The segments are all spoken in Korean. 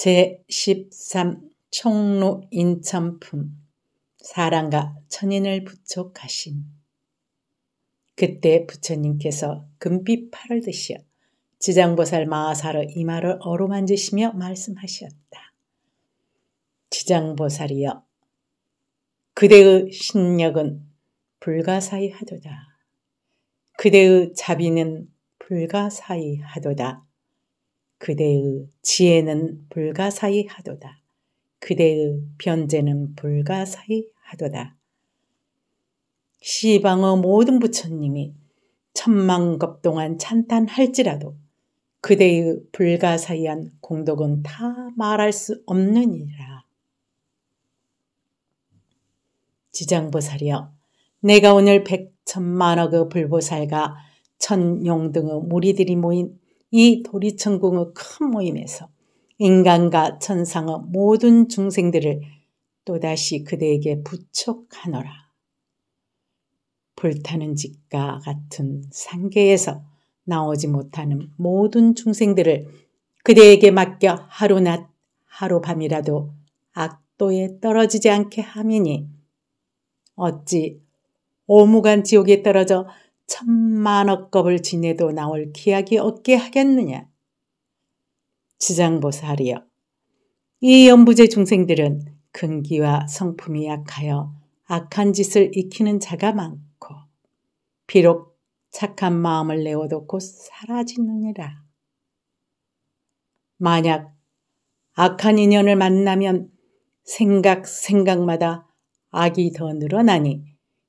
제13 청로 인천품 사랑과 천인을 부촉하신 그때 부처님께서 금빛팔을 드시어 지장보살 마하사로 이마를 어루만지시며 말씀하셨다. 지장보살이여 그대의 신력은 불가사의하도다. 그대의 자비는 불가사의하도다. 그대의 지혜는 불가사의 하도다. 그대의 변제는 불가사의 하도다. 시방의 모든 부처님이 천만겁 동안 찬탄할지라도 그대의 불가사의한 공덕은 다 말할 수 없느니라. 지장보살이여 내가 오늘 백천만억의 불보살과 천용 등의 무리들이 모인 이 도리천궁의 큰 모임에서 인간과 천상의 모든 중생들을 또다시 그대에게 부촉하노라. 불타는 집과 같은 상계에서 나오지 못하는 모든 중생들을 그대에게 맡겨 하루낮 하루밤이라도 악도에 떨어지지 않게 하미니 어찌 오무간 지옥에 떨어져 천만억겁을 지내도 나올 기약이 없게 하겠느냐. 지장보살이여 이 연부제 중생들은 근기와 성품이 약하여 악한 짓을 익히는 자가 많고 비록 착한 마음을 내어도 곧 사라지느니라. 만약 악한 인연을 만나면 생각 생각마다 악이 더 늘어나니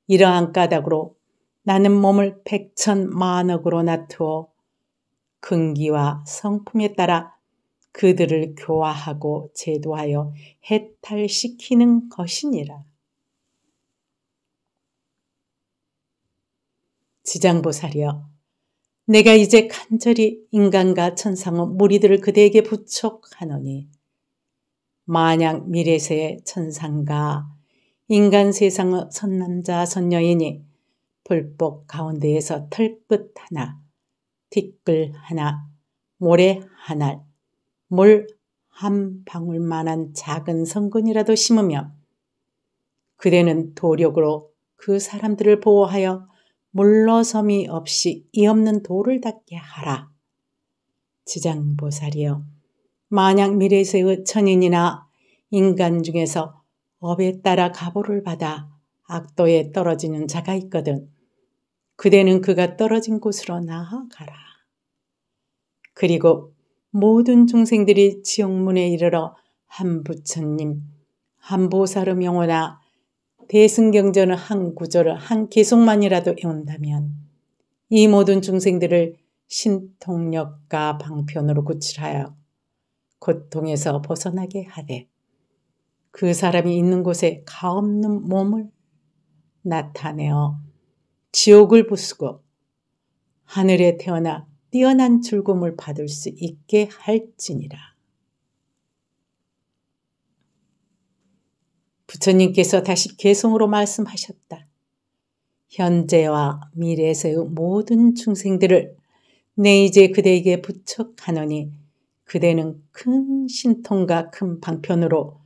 이러한 까닭으로 나는 몸을 백천 만억으로 나투어 근기와 성품에 따라 그들을 교화하고 제도하여 해탈시키는 것이니라. 지장보살이여, 내가 이제 간절히 인간과 천상의 무리들을 그대에게 부촉하노니 만약 미래세의 천상과 인간 세상의 선남자 선녀이니 불복 가운데에서 털끝 하나, 티끌 하나, 모래 하나, 물 한 방울만한 작은 성근이라도 심으며 그대는 도력으로 그 사람들을 보호하여 물러섬이 없이 이 없는 돌을 닦게 하라. 지장보살이여, 만약 미래세의 천인이나 인간 중에서 업에 따라 가보를 받아 악도에 떨어지는 자가 있거든. 그대는 그가 떨어진 곳으로 나아가라. 그리고 모든 중생들이 지옥문에 이르러 한 부처님, 한 보살의 명호나 대승경전의 한 구절을 한 계속만이라도 외운다면 이 모든 중생들을 신통력과 방편으로 구출하여 고통에서 벗어나게 하되 그 사람이 있는 곳에 가없는 몸을 나타내어 지옥을 부수고 하늘에 태어나 뛰어난 즐거움을 받을 수 있게 할지니라. 부처님께서 다시 개성으로 말씀하셨다. 현재와 미래에서의 모든 중생들을 내 이제 그대에게 부척하노니 그대는 큰 신통과 큰 방편으로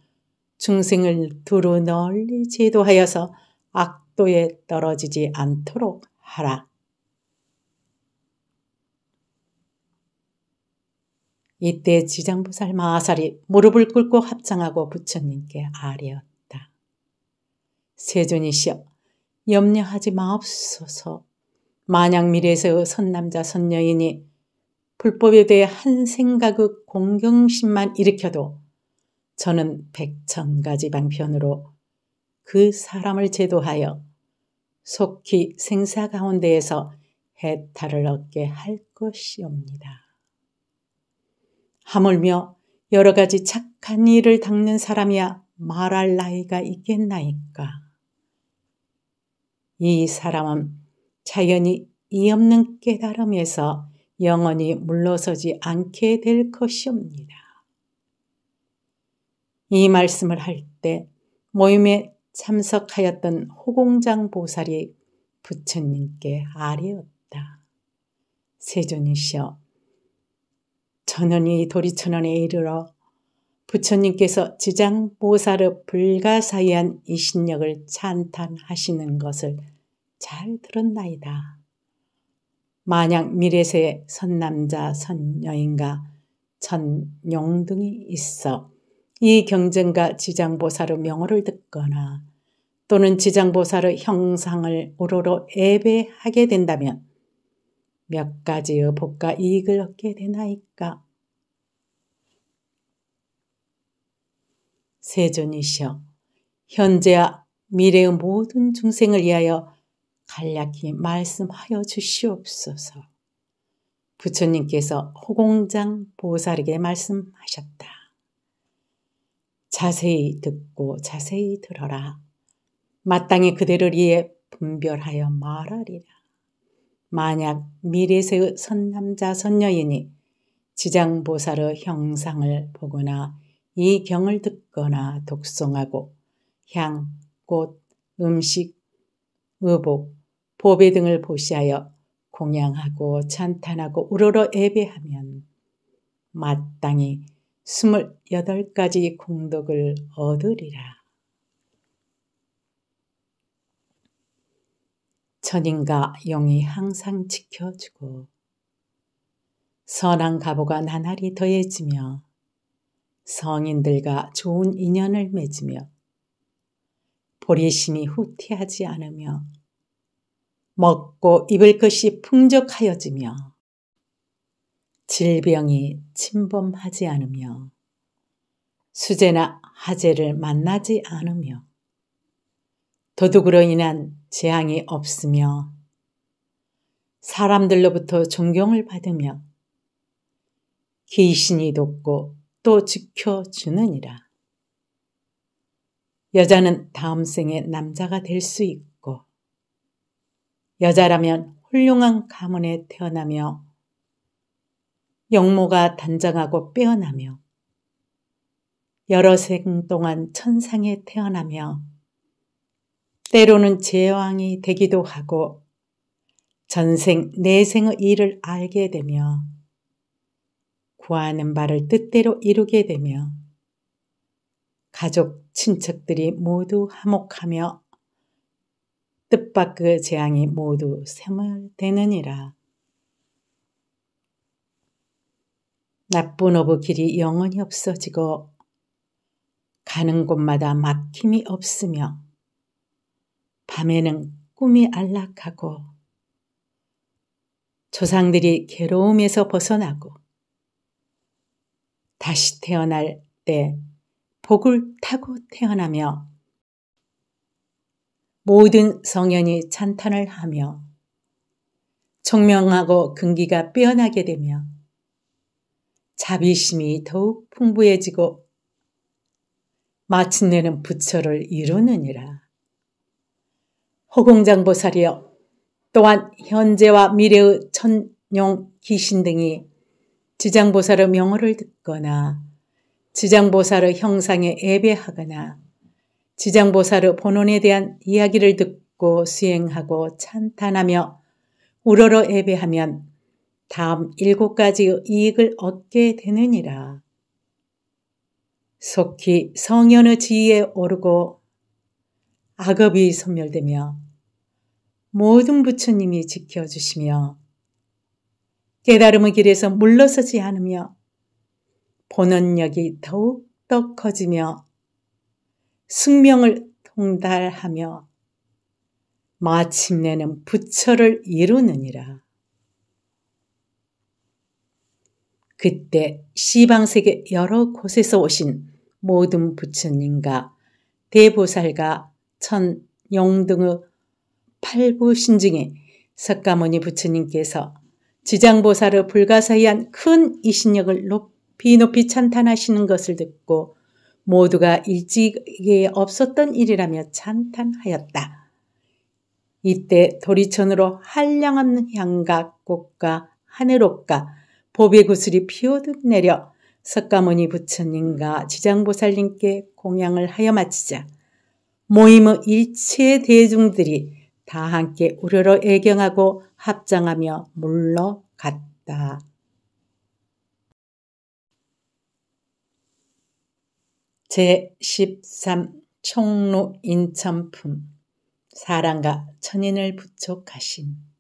중생을 두루 널리 제도하여서 악 악도에 떨어지지 않도록 하라. 이때 지장부살마사리 무릎을 꿇고 합장하고 부처님께 아뢰었다. 세존이시여 염려하지 마옵소서 만약 미래에서 선남자 선녀이니 불법에 대해 한 생각의 공경심만 일으켜도 저는 백천가지 방편으로 그 사람을 제도하여 속히 생사 가운데에서 해탈을 얻게 할 것이옵니다. 하물며 여러 가지 착한 일을 닦는 사람이야 말할 나이가 있겠나이까. 이 사람은 자연히 이 없는 깨달음에서 영원히 물러서지 않게 될 것이옵니다. 이 말씀을 할 때 모임에 참석하였던 호공장 보살이 부처님께 아뢰었다. 세존이시여, 천원이 도리천원에 이르러 부처님께서 지장보살의 불가사의한 이신력을 찬탄하시는 것을 잘 들었나이다. 만약 미래세에 선남자 선여인과 천용 등이 있어 이경쟁가 지장보사로 명호를 듣거나 또는 지장보사로 형상을 오로로 예배하게 된다면 몇 가지의 복과 이익을 얻게 되나이까? 세존이시여 현재와 미래의 모든 중생을 위하여 간략히 말씀하여 주시옵소서. 부처님께서 호공장 보살에게 말씀하셨다. 자세히 듣고 자세히 들어라. 마땅히 그대를 위해 분별하여 말하리라. 만약 미래세의 선남자 선녀이니 지장보살의 형상을 보거나 이 경을 듣거나 독송하고 향, 꽃, 음식, 의복, 보배 등을 보시하여 공양하고 찬탄하고 우러러 예배하면 마땅히 2 8 가지 공덕을 얻으리라. 천인과 영이 항상 지켜주고 선한 가보가 나날이 더해지며 성인들과 좋은 인연을 맺으며 보리심이 후퇴하지 않으며 먹고 입을 것이 풍족하여지며 질병이 침범하지 않으며 수재나 하재를 만나지 않으며 도둑으로 인한 재앙이 없으며 사람들로부터 존경을 받으며 귀신이 돕고 또 지켜주느니라. 여자는 다음 생에 남자가 될 수 있고 여자라면 훌륭한 가문에 태어나며 영모가 단장하고 빼어나며 여러 생 동안 천상에 태어나며 때로는 제왕이 되기도 하고 전생 내생의 일을 알게 되며 구하는 바를 뜻대로 이루게 되며 가족 친척들이 모두 화목하며 뜻밖의 재앙이 모두 세멸되느니라. 나쁜 어부 길이 영원히 없어지고 가는 곳마다 막힘이 없으며 밤에는 꿈이 안락하고 조상들이 괴로움에서 벗어나고 다시 태어날 때 복을 타고 태어나며 모든 성현이 찬탄을 하며 총명하고 근기가 빼어나게 되며 자비심이 더욱 풍부해지고 마침내는 부처를 이루느니라. 허공장보살이여 또한 현재와 미래의 천룡 귀신 등이 지장보살의 명호를 듣거나 지장보살의 형상에 예배하거나 지장보살의 본원에 대한 이야기를 듣고 수행하고 찬탄하며 우러러 예배하면 다음 일곱 가지 이익을 얻게 되느니라. 속히 성현의 지위에 오르고 악업이 소멸되며 모든 부처님이 지켜주시며 깨달음의 길에서 물러서지 않으며 본원력이 더욱 더 커지며 숙명을 통달하며 마침내는 부처를 이루느니라. 그때 시방세계 여러 곳에서 오신 모든 부처님과 대보살과 천 영등의 팔부신 중에 석가모니 부처님께서 지장보살의 불가사의한 큰 이신력을 높이 높이 찬탄하시는 것을 듣고 모두가 일찍에 없었던 일이라며 찬탄하였다. 이때 도리천으로 한량없는 향과 꽃과 하늘옷과 법의 구슬이 피어듯 내려 석가모니 부처님과 지장보살님께 공양을 하여 마치자 모임의 일체 대중들이 다 함께 우려로 애경하고 합장하며 물러갔다. 제13 총루 인천품 사랑과 천인을 부촉하신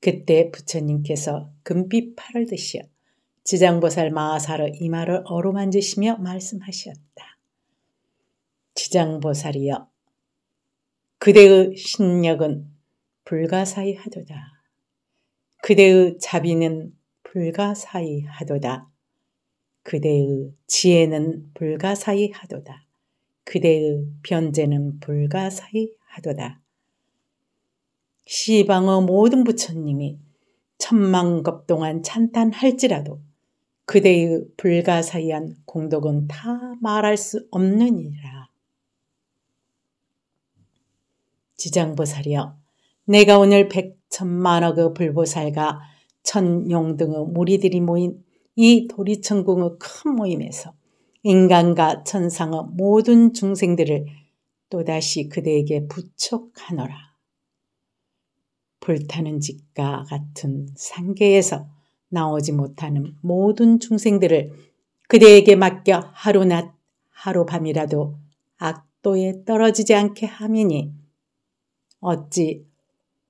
그때 부처님께서 금빛 팔을 드시어 지장보살 마하사로 이마를 어루만지시며 말씀하셨다. 지장보살이여 그대의 신력은 불가사의하도다. 그대의 자비는 불가사의하도다. 그대의 지혜는 불가사의하도다. 그대의 변제는 불가사의하도다. 시방의 모든 부처님이 천만겁 동안 찬탄할지라도 그대의 불가사의한 공덕은 다 말할 수 없느니라. 지장보살이여 내가 오늘 백천만억의 불보살과 천용 등의 무리들이 모인 이 도리천궁의 큰 모임에서 인간과 천상의 모든 중생들을 또다시 그대에게 부촉하노라. 불타는 집과 같은 상계에서 나오지 못하는 모든 중생들을 그대에게 맡겨 하루낮 하루밤이라도 악도에 떨어지지 않게 하미니 어찌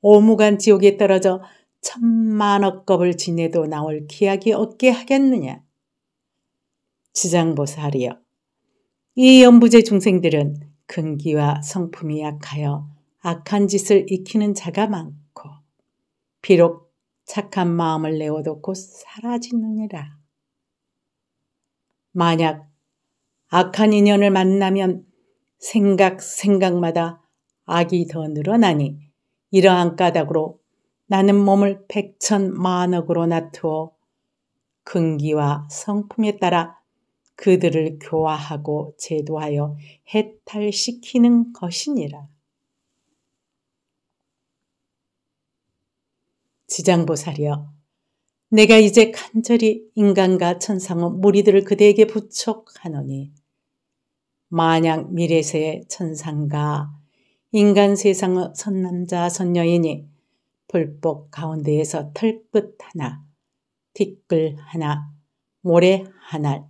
오무간 지옥에 떨어져 천만억겁을 지내도 나올 기약이 없게 하겠느냐. 지장보살이여 이 연부제 중생들은 근기와 성품이 약하여 악한 짓을 익히는 자가 많고 비록 착한 마음을 내어놓고 사라지느니라. 만약 악한 인연을 만나면 생각 생각마다 악이 더 늘어나니 이러한 까닭으로 나는 몸을 백천 만억으로 나투어 근기와 성품에 따라 그들을 교화하고 제도하여 해탈시키는 것이니라. 지장보살이여 내가 이제 간절히 인간과 천상의 무리들을 그대에게 부촉하노니 만약 미래세의 천상과 인간 세상의 선남자 선녀이니 불법 가운데에서 털끝 하나, 뒷글 하나, 모래 하나,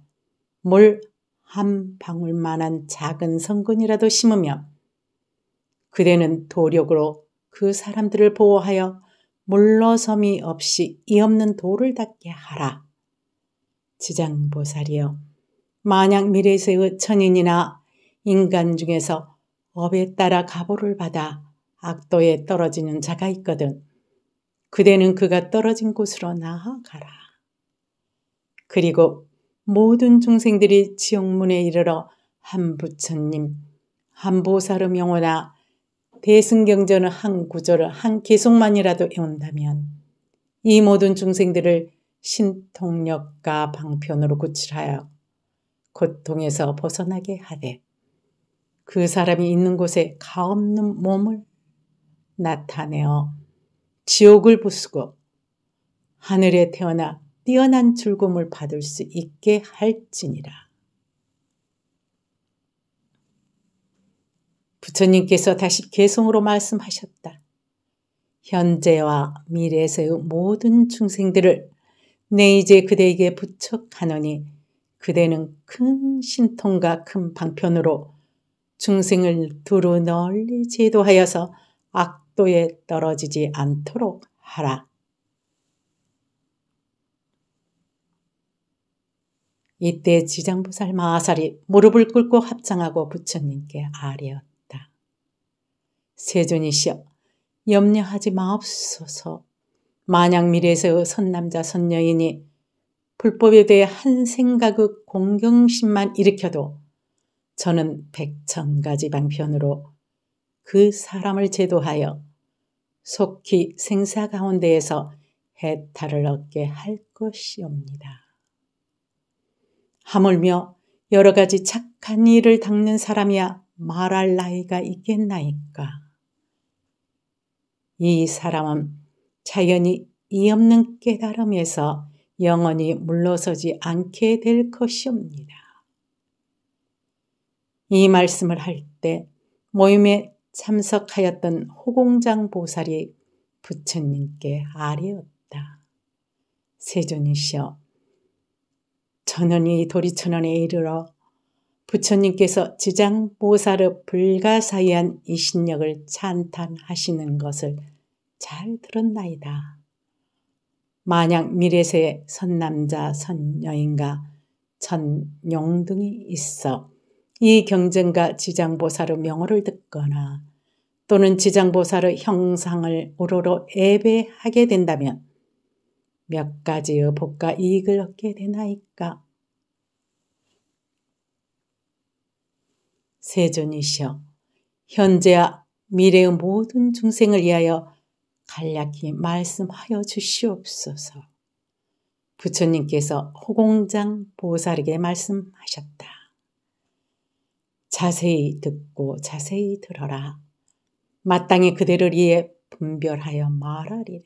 물 한 방울만한 작은 성근이라도 심으며 그대는 도력으로 그 사람들을 보호하여 물러섬이 없이 이 없는 돌을 닦게 하라. 지장보살이여, 만약 미래세의 천인이나 인간 중에서 업에 따라 가보를 받아 악도에 떨어지는 자가 있거든. 그대는 그가 떨어진 곳으로 나아가라. 그리고 모든 중생들이 지옥문에 이르러 한부처님, 한보살의 명호나 대승경전의 한 구절을 한 계속만이라도 외운다면 이 모든 중생들을 신통력과 방편으로 구출하여 고통에서 벗어나게 하되 그 사람이 있는 곳에 가없는 몸을 나타내어 지옥을 부수고 하늘에 태어나 뛰어난 즐거움을 받을 수 있게 할지니라. 부처님께서 다시 개성으로 말씀하셨다. 현재와 미래에서의 모든 중생들을 내이제 그대에게 부척하노니 그대는 큰 신통과 큰 방편으로 중생을 두루 널리 제도하여서 악도에 떨어지지 않도록 하라. 이때 지장부살 마하살이 무릎을 꿇고 합장하고 부처님께 아뢰었다. 세존이시여 염려하지 마옵소서. 만약 미래에서 선남자 선녀이니 불법에 대해 한 생각의 공경심만 일으켜도 저는 백천가지 방편으로 그 사람을 제도하여 속히 생사 가운데에서 해탈을 얻게 할 것이옵니다. 하물며 여러 가지 착한 일을 닦는 사람이야 말할 나이가 있겠나이까. 이 사람은 자연이 이없는 깨달음에서 영원히 물러서지 않게 될 것이옵니다. 이 말씀을 할 때 모임에 참석하였던 호공장 보살이 부처님께 아뢰었다. 세존이시여, 전원이 도리천원에 이르러 부처님께서 지장보살의 불가사의한 이신력을 찬탄하시는 것을 잘 들었나이다. 만약 미래세에 선남자 선녀인가 전용 등이 있어 이경쟁가 지장보살의 명호를 듣거나 또는 지장보살의 형상을 우러러 예배하게 된다면 몇 가지의 복과 이익을 얻게 되나이까? 세존이시여 현재와 미래의 모든 중생을 위하여 간략히 말씀하여 주시옵소서. 부처님께서 호공장 보살에게 말씀하셨다. 자세히 듣고 자세히 들어라. 마땅히 그대를 위해 분별하여 말하리라.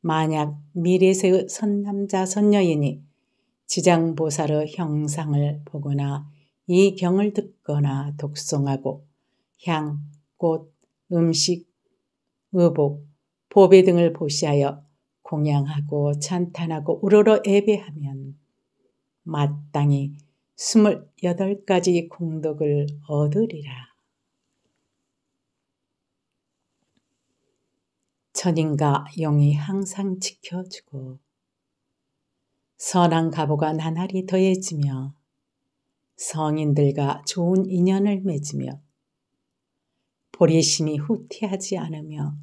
만약 미래세의 선남자 선녀이니 지장보살의 형상을 보거나 이 경을 듣거나 독송하고 향, 꽃, 음식, 의복, 보배 등을 보시하여 공양하고 찬탄하고 우러러 예배하면 마땅히 2 8 가지 공덕을 얻으리라. 천인과 용이 항상 지켜주고 선한 가보가 나날이 더해지며 성인들과 좋은 인연을 맺으며 보리심이 후퇴하지 않으며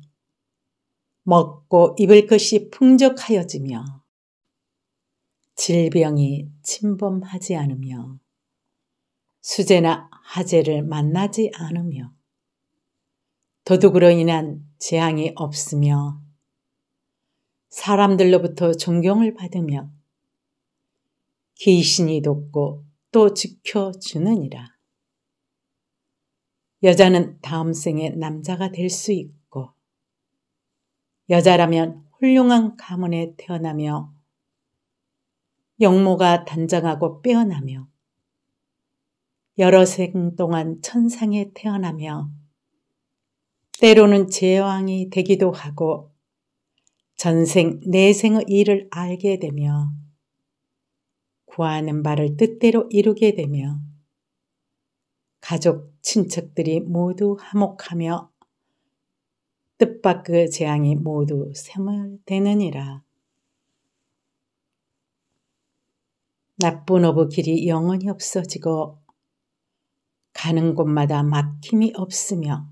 먹고 입을 것이 풍족하여지며 질병이 침범하지 않으며 수재나 하재를 만나지 않으며 도둑으로 인한 재앙이 없으며 사람들로부터 존경을 받으며 귀신이 돕고 또 지켜주느니라. 여자는 다음 생에 남자가 될 수 있고, 여자라면 훌륭한 가문에 태어나며, 영모가 단장하고 빼어나며, 여러 생 동안 천상에 태어나며, 때로는 제왕이 되기도 하고, 전생, 내생의 일을 알게 되며, 구하는 바를 뜻대로 이루게 되며 가족, 친척들이 모두 화목하며 뜻밖의 재앙이 모두 세멸되느니라. 나쁜 어부 길이 영원히 없어지고 가는 곳마다 막힘이 없으며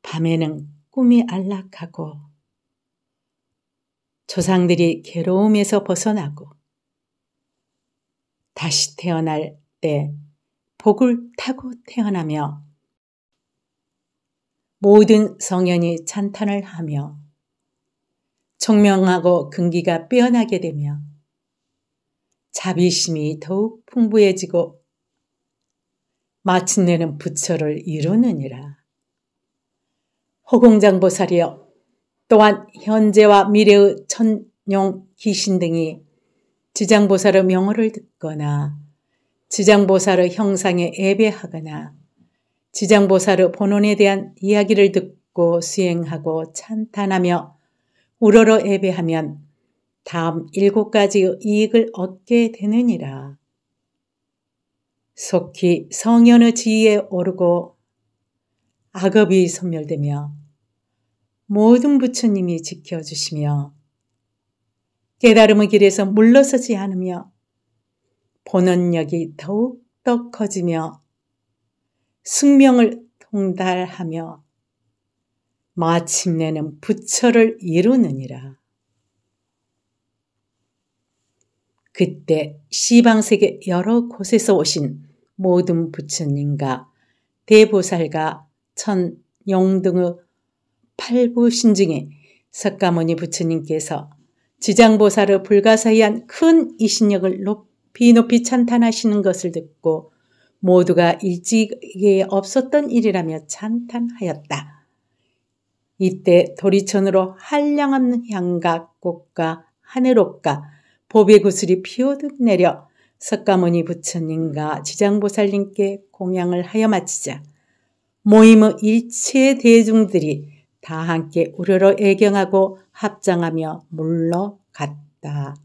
밤에는 꿈이 안락하고 조상들이 괴로움에서 벗어나고 다시 태어날 때 복을 타고 태어나며 모든 성현이 찬탄을 하며 총명하고 근기가 빼어나게 되며 자비심이 더욱 풍부해지고 마침내는 부처를 이루느니라. 허공장보살이여 또한 현재와 미래의 천용 귀신 등이 지장보살의 명호를 듣거나 지장보살의 형상에 예배하거나 지장보살의 본원에 대한 이야기를 듣고 수행하고 찬탄하며 우러러 예배하면 다음 일곱 가지의 이익을 얻게 되느니라. 속히 성현의 지위에 오르고 악업이 소멸되며 모든 부처님이 지켜주시며 깨달음의 길에서 물러서지 않으며 본원력이 더욱더 커지며 숙명을 통달하며 마침내는 부처를 이루느니라. 그때 시방세계 여러 곳에서 오신 모든 부처님과 대보살과 천 용등의 팔부 신중에 석가모니 부처님께서 지장보살의 불가사의한 큰 이신력을 높이 높이 찬탄하시는 것을 듣고 모두가 일찍에 없었던 일이라며 찬탄하였다. 이때 도리천으로 한량없는 향각 꽃과 하늘옥과 보배 구슬이 피오듯 내려 석가모니 부처님과 지장보살님께 공양을 하여 마치자 모임의 일체 대중들이 다 함께 우려로 애경하고 합장하며 물러갔다.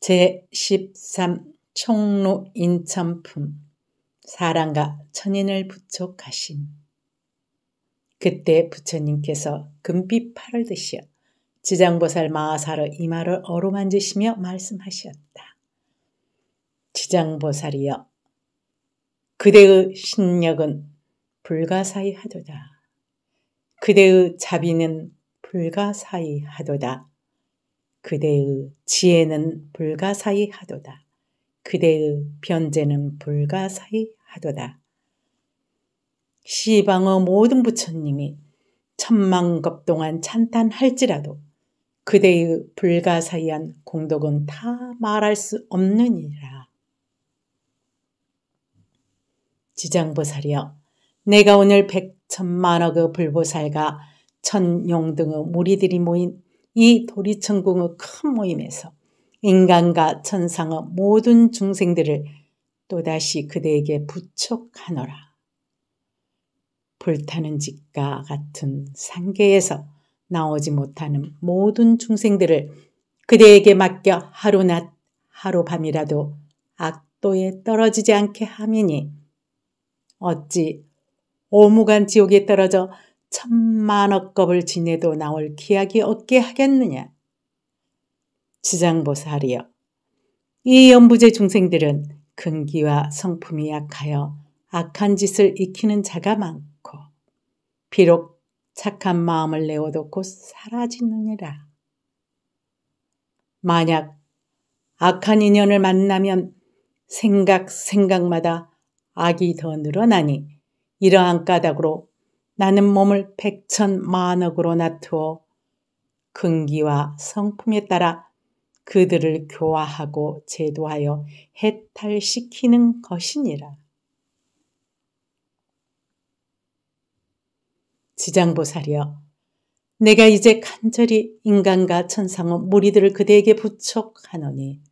제13 총로 인천품 사랑과 천인을 부촉하신 그때 부처님께서 금빛 팔을 드시어 지장보살 마하사로 이마를 어루만지시며 말씀하셨다. 지장보살이여 그대의 신력은 불가사의하도다. 그대의 자비는 불가사의하도다. 그대의 지혜는 불가사의하도다. 그대의 변제는 불가사의하도다. 시방의 모든 부처님이 천만겁 동안 찬탄할지라도 그대의 불가사의한 공덕은 다 말할 수 없느니라. 지장보살이여 내가 오늘 백천만억의 불보살과 천용 등의 무리들이 모인 이 도리천궁의 큰 모임에서 인간과 천상의 모든 중생들을 또다시 그대에게 부촉하노라. 불타는 집과 같은 상계에서 나오지 못하는 모든 중생들을 그대에게 맡겨 하루낮 하루밤이라도 악도에 떨어지지 않게 하미니 어찌 오무간 지옥에 떨어져 천만억 겁을 지내도 나올 기약이 없게 하겠느냐. 지장보살이여. 이 연부제 중생들은 근기와 성품이 약하여 악한 짓을 익히는 자가 많고 비록 착한 마음을 내어도 고 사라지느니라. 만약 악한 인연을 만나면 생각 생각마다 악이 더 늘어나니 이러한 까닭으로 나는 몸을 백천 만억으로 나투어 근기와 성품에 따라 그들을 교화하고 제도하여 해탈시키는 것이니라. 지장보살이여, 내가 이제 간절히 인간과 천상의 무리들을 그대에게 부촉하노니,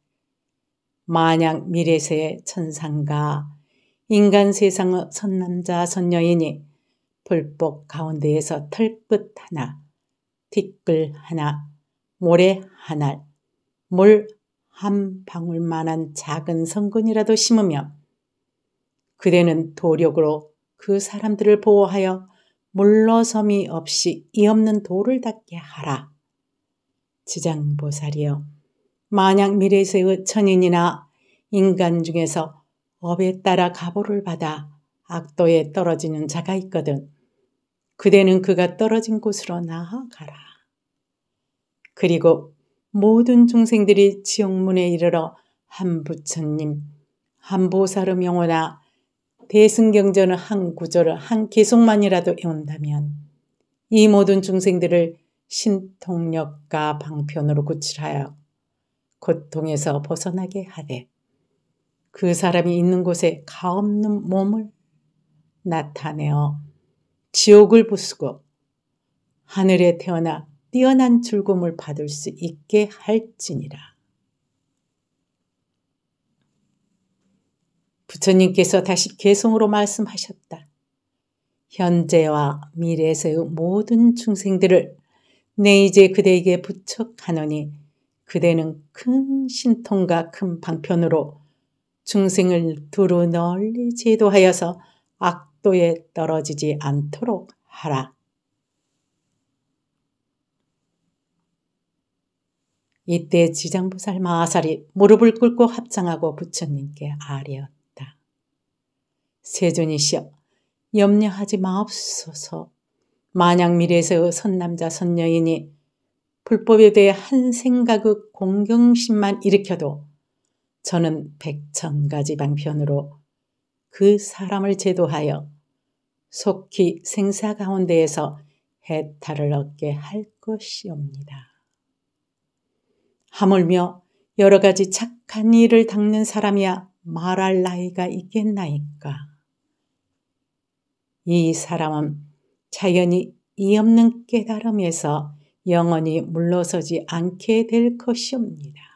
만약 미래세의 천상과 인간 세상의 선남자 선녀이니 불복 가운데에서 털끝 하나, 티끌 하나, 모래 하나, 물 한 방울만한 작은 성근이라도 심으며 그대는 도력으로 그 사람들을 보호하여 물러섬이 없이 이 없는 도를 닦게 하라. 지장보살이여, 만약 미래세의 천인이나 인간 중에서 업에 따라 가보를 받아 악도에 떨어지는 자가 있거든. 그대는 그가 떨어진 곳으로 나아가라. 그리고 모든 중생들이 지옥문에 이르러 한 부처님, 한 보살의 명호나 대승경전의 한 구절을 한 계속만이라도 외운다면 이 모든 중생들을 신통력과 방편으로 구출하여 고통에서 벗어나게 하되 그 사람이 있는 곳에 가없는 몸을 나타내어 지옥을 부수고 하늘에 태어나 뛰어난 즐거움을 받을 수 있게 할지니라. 부처님께서 다시 개성으로 말씀하셨다. 현재와 미래에서의 모든 중생들을 내 이제 그대에게 부척하노니 그대는 큰 신통과 큰 방편으로 중생을 두루 널리 제도하여서 악도에 떨어지지 않도록 하라. 이때 지장부살 마하살이 무릎을 꿇고 합장하고 부처님께 아뢰었다. 세존이시여 염려하지 마옵소서 만약 미래에서 선남자 선녀이니 불법에 대해 한 생각의 그 공경심만 일으켜도 저는 백천 가지 방편으로 그 사람을 제도하여 속히 생사 가운데에서 해탈을 얻게 할 것이옵니다. 하물며 여러 가지 착한 일을 닦는 사람이야 말할 나이가 있겠나이까. 이 사람은 자연히 이 없는 깨달음에서 영원히 물러서지 않게 될 것이옵니다.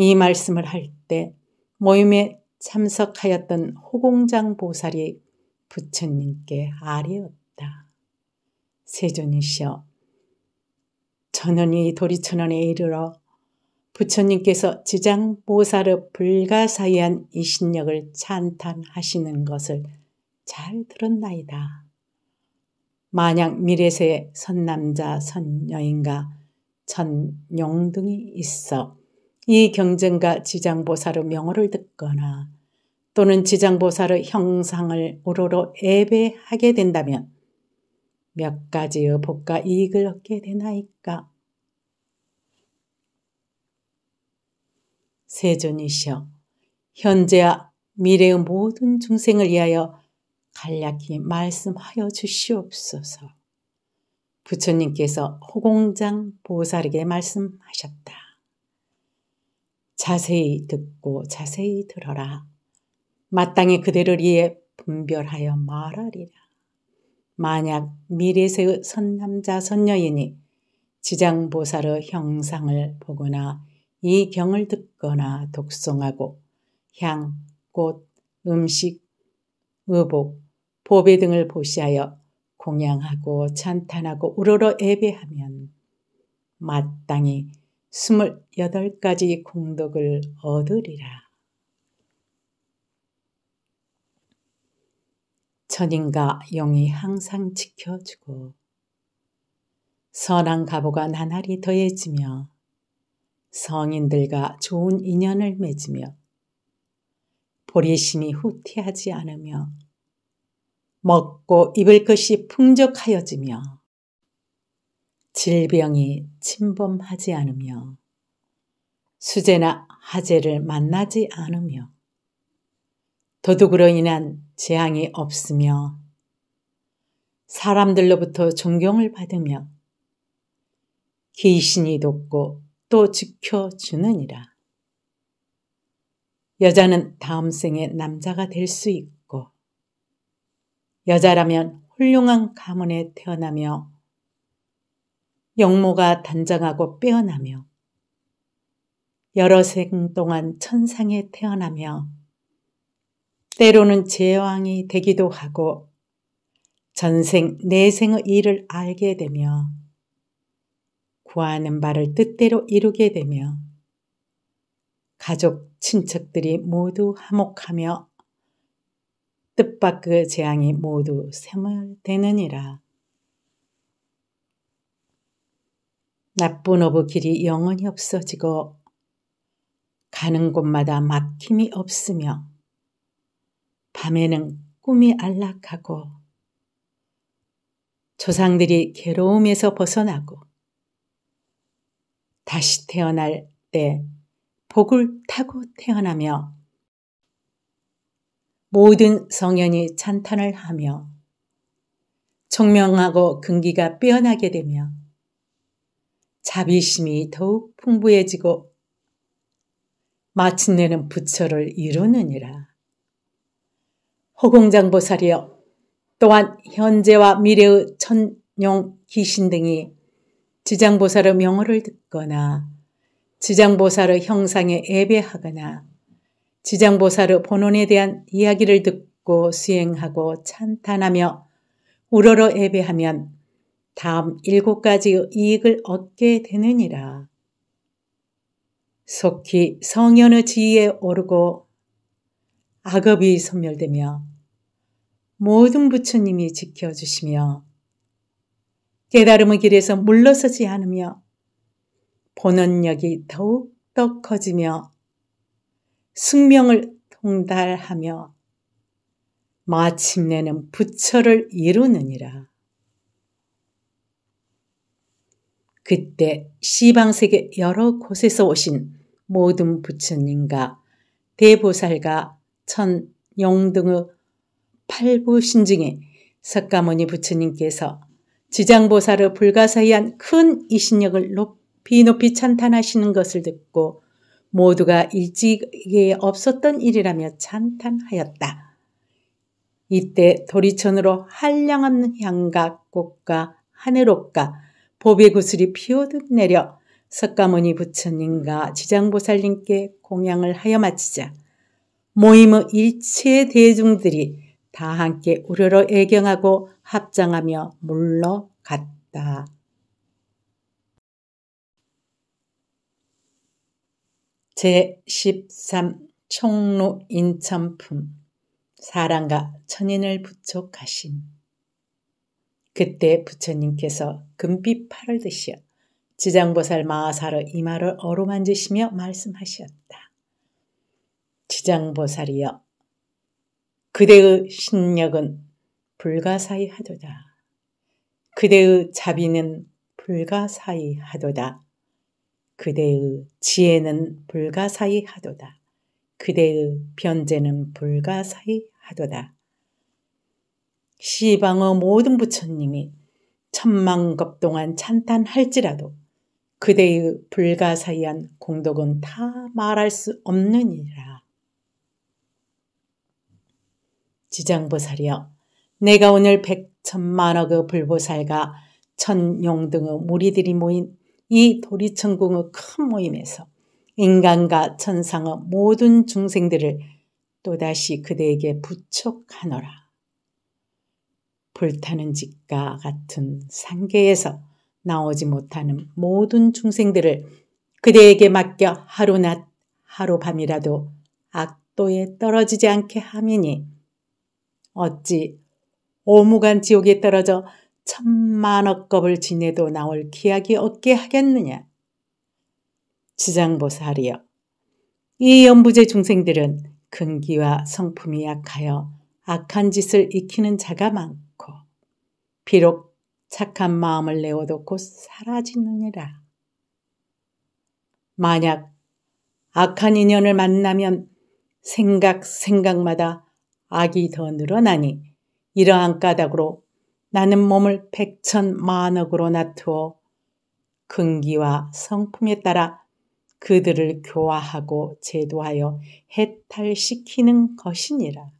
이 말씀을 할 때 모임에 참석하였던 호공장 보살이 부처님께 아뢰었다. 세존이시여 천원이 도리천원에 이르러 부처님께서 지장보살의 불가사의한 이신력을 찬탄하시는 것을 잘 들었나이다. 만약 미래세에 선남자 선여인과 전용 등이 있어 이경쟁가 지장보사로 명호를 듣거나 또는 지장보사로 형상을 우로로 예배하게 된다면 몇 가지의 복과 이익을 얻게 되나이까? 세존이시여 현재와 미래의 모든 중생을 위하여 간략히 말씀하여 주시옵소서. 부처님께서 호공장 보살에게 말씀하셨다. 자세히 듣고 자세히 들어라. 마땅히 그대를 위해 분별하여 말하리라. 만약 미래세의 선남자 선녀이니 지장보살의 형상을 보거나 이 경을 듣거나 독송하고 향, 꽃, 음식, 의복, 보배 등을 보시하여 공양하고 찬탄하고 우러러 예배하면 마땅히 2 8 가지 공덕을 얻으리라. 천인과 영이 항상 지켜주고 선한 가보가 나날이 더해지며 성인들과 좋은 인연을 맺으며 보리심이 후퇴하지 않으며 먹고 입을 것이 풍족하여지며 질병이 침범하지 않으며 수재나 하재를 만나지 않으며 도둑으로 인한 재앙이 없으며 사람들로부터 존경을 받으며 귀신이 돕고 또 지켜주느니라. 여자는 다음 생에 남자가 될 수 있고 여자라면 훌륭한 가문에 태어나며 영모가 단장하고 빼어나며 여러 생 동안 천상에 태어나며 때로는 제왕이 되기도 하고 전생 내생의 일을 알게 되며 구하는 바를 뜻대로 이루게 되며 가족 친척들이 모두 화목하며 뜻밖의 재앙이 모두 샘을 되느니라 나쁜 어부 길이 영원히 없어지고 가는 곳마다 막힘이 없으며 밤에는 꿈이 안락하고 조상들이 괴로움에서 벗어나고 다시 태어날 때 복을 타고 태어나며 모든 성현이 찬탄을 하며 총명하고 근기가 빼어나게 되며 자비심이 더욱 풍부해지고 마침내는 부처를 이루느니라. 허공장보살이여 또한 현재와 미래의 천룡 귀신 등이 지장보살의 명호를 듣거나 지장보살의 형상에 예배하거나 지장보살의 본원에 대한 이야기를 듣고 수행하고 찬탄하며 우러러 예배하면 다음 일곱 가지 의 이익을 얻게 되느니라. 속히 성현의 지위에 오르고 악업이 소멸되며 모든 부처님이 지켜주시며 깨달음의 길에서 물러서지 않으며 본원력이 더욱 더 커지며 숙명을 통달하며 마침내는 부처를 이루느니라. 그때 시방세계 여러 곳에서 오신 모든 부처님과 대보살과 천 영등의 팔부 신중에 석가모니 부처님께서 지장보살의 불가사의한 큰 이신력을 높이 높이 찬탄하시는 것을 듣고 모두가 일찍에 없었던 일이라며 찬탄하였다. 이때 도리천으로 한량없는 향과 꽃과 하늘옥과 보배 구슬이 피어듯 내려 석가모니 부처님과 지장보살님께 공양을 하여 마치자 모임의 일체 대중들이 다 함께 우려로 애경하고 합장하며 물러갔다. 제13 총로 인천품 사랑과 천인을 부촉하신 그때 부처님께서 금빛 팔을 드시어 지장보살 마하사로 이마를 어루만지시며 말씀하셨다. 지장보살이여 그대의 신력은 불가사의하도다. 그대의 자비는 불가사의하도다. 그대의 지혜는 불가사의하도다. 그대의 변제는 불가사의하도다. 시방의 모든 부처님이 천만겁 동안 찬탄할지라도 그대의 불가사의한 공덕은 다 말할 수 없느니라. 지장보살이여 내가 오늘 백천만억의 불보살과 천용 등의 무리들이 모인 이 도리천궁의 큰 모임에서 인간과 천상의 모든 중생들을 또다시 그대에게 부촉하노라. 불타는 집과 같은 상계에서 나오지 못하는 모든 중생들을 그대에게 맡겨 하루낮 하루밤이라도 악도에 떨어지지 않게 함이니 어찌 오무간 지옥에 떨어져 천만억 겁을 지내도 나올 기약이 없게 하겠느냐. 지장보살이여 이 연부제 중생들은 근기와 성품이 약하여 악한 짓을 익히는 자가 많고 비록 착한 마음을 내어놓고 사라지느니라. 만약 악한 인연을 만나면 생각 생각마다 악이 더 늘어나니 이러한 까닭으로 나는 몸을 백천 만억으로 나투어 근기와 성품에 따라 그들을 교화하고 제도하여 해탈시키는 것이니라.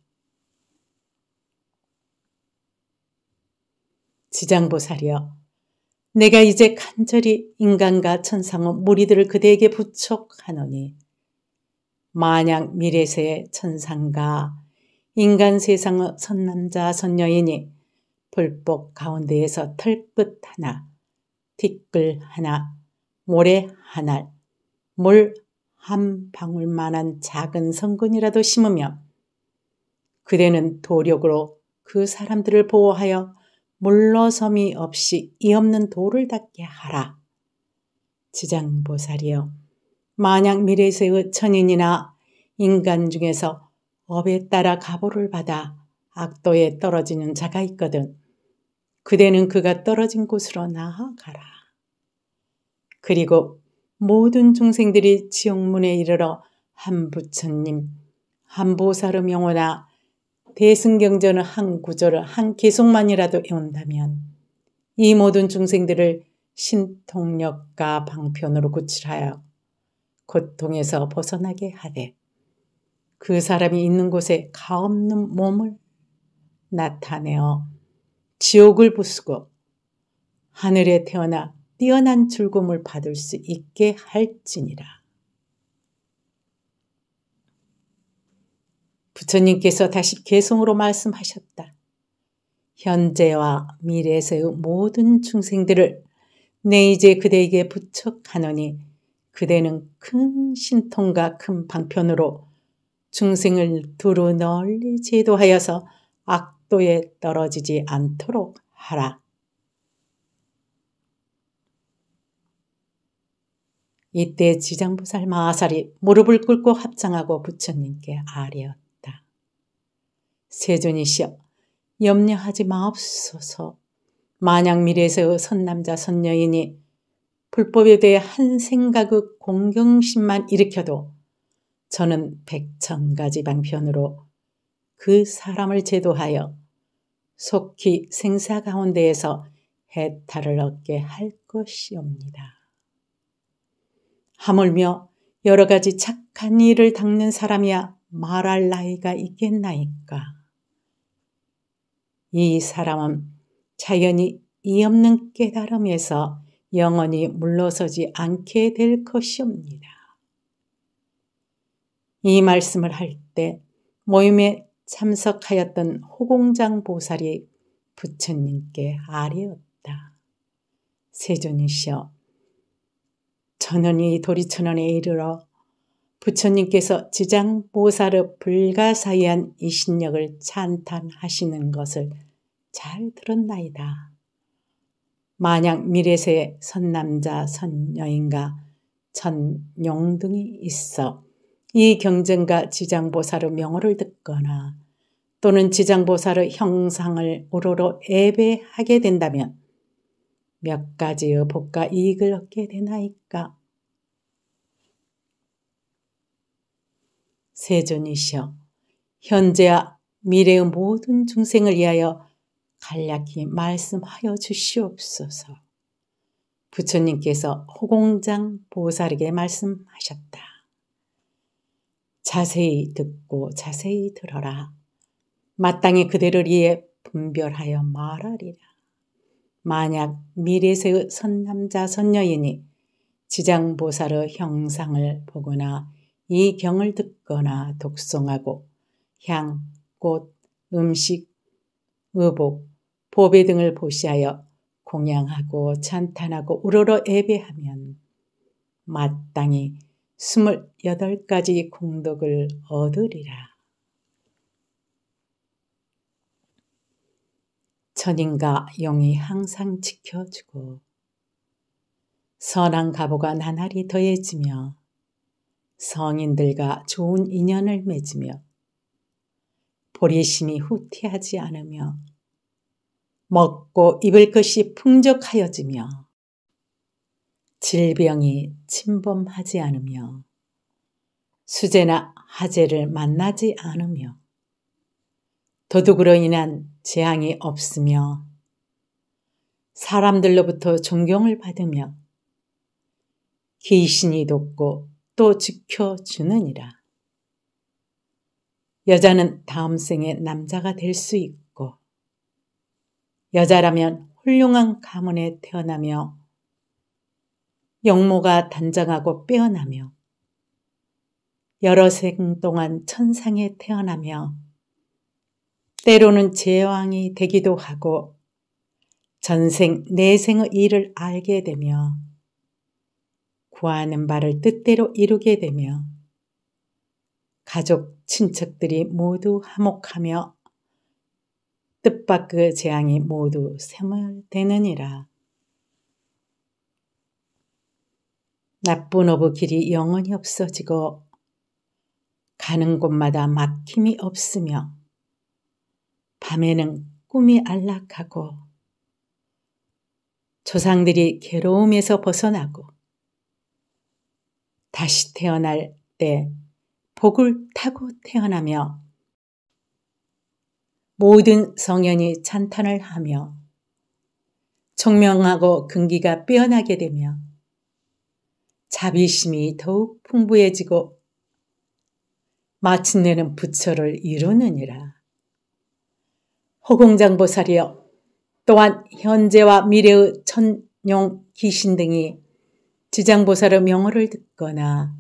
지장보살이여 내가 이제 간절히 인간과 천상의 무리들을 그대에게 부촉하노니 만약 미래세의 천상과 인간 세상의 선남자 선녀이니 불법 가운데에서 털끝 하나, 티끌 하나, 모래 하나, 물 한 방울만한 작은 성근이라도 심으며 그대는 도력으로 그 사람들을 보호하여 물러섬이 없이 이 없는 돌을 닦게 하라. 지장보살이여, 만약 미래세의 천인이나 인간 중에서 업에 따라 가보를 받아 악도에 떨어지는 자가 있거든. 그대는 그가 떨어진 곳으로 나아가라. 그리고 모든 중생들이 지옥문에 이르러 한부처님, 한보살의 명호나 대승경전의 한 구절을 한계속만이라도 외운다면 이 모든 중생들을 신통력과 방편으로 구출하여 고통에서 벗어나게 하되 그 사람이 있는 곳에 가없는 몸을 나타내어 지옥을 부수고 하늘에 태어나 뛰어난 즐거움을 받을 수 있게 할지니라. 부처님께서 다시 개성으로 말씀하셨다. 현재와 미래에서의 모든 중생들을 내 이제 그대에게 부척하노니 그대는 큰 신통과 큰 방편으로 중생을 두루 널리 제도하여서 악도에 떨어지지 않도록 하라. 이때 지장부살 마하살이 무릎을 꿇고 합장하고 부처님께 아뢰었다. 세존이시여 염려하지 마옵소서. 만약 미래에서 선남자 선녀이니 불법에 대해 한 생각의 공경심만 일으켜도 저는 백천가지 방편으로 그 사람을 제도하여 속히 생사 가운데에서 해탈을 얻게 할 것이옵니다. 하물며 여러 가지 착한 일을 닦는 사람이야 말할 나이가 있겠나이까. 이 사람은 자연이 이없는 깨달음에서 영원히 물러서지 않게 될 것이옵니다. 이 말씀을 할 때 모임에 참석하였던 호공장 보살이 부처님께 아뢰었다. 세존이시여, 전원이 도리천원에 이르러 부처님께서 지장보살의 불가사의한 이신력을 찬탄하시는 것을 잘 들었나이다. 만약 미래세에 선남자 선여인가천용 등이 있어 이경쟁과 지장보살의 명호를 듣거나 또는 지장보살의 형상을 오로로 예배하게 된다면 몇 가지의 복과 이익을 얻게 되나이까? 세존이시여 현재와 미래의 모든 중생을 위하여 간략히 말씀하여 주시옵소서. 부처님께서 호공장 보살에게 말씀하셨다. 자세히 듣고 자세히 들어라. 마땅히 그대를 위해 분별하여 말하리라. 만약 미래세의 선남자 선녀이니 지장보살의 형상을 보거나 이 경을 듣거나 독송하고 향, 꽃, 음식, 의복, 보배 등을 보시하여 공양하고 찬탄하고 우러러 예배하면 마땅히 스물여덟 가지 공덕을 얻으리라. 천인과 용이 항상 지켜주고 선한 가보가 나날이 더해지며 성인들과 좋은 인연을 맺으며 보리심이 후퇴하지 않으며 먹고 입을 것이 풍족하여지며 질병이 침범하지 않으며 수재나 하재를 만나지 않으며 도둑으로 인한 재앙이 없으며 사람들로부터 존경을 받으며 귀신이 돕고 또 지켜주느니라. 여자는 다음 생에 남자가 될 수 있고, 여자라면 훌륭한 가문에 태어나며, 영모가 단장하고 빼어나며, 여러 생 동안 천상에 태어나며, 때로는 제왕이 되기도 하고, 전생, 내생의 일을 알게 되며, 구하는 바를 뜻대로 이루게 되며 가족, 친척들이 모두 화목하며 뜻밖의 재앙이 모두 세멸되느니라. 나쁜 어부 길이 영원히 없어지고 가는 곳마다 막힘이 없으며 밤에는 꿈이 안락하고 조상들이 괴로움에서 벗어나고 다시 태어날 때 복을 타고 태어나며 모든 성현이 찬탄을 하며 총명하고 근기가 빼어나게 되며 자비심이 더욱 풍부해지고 마침내는 부처를 이루느니라. 호공장보살이여 또한 현재와 미래의 천용 귀신 등이 지장보살의 명호를 듣거나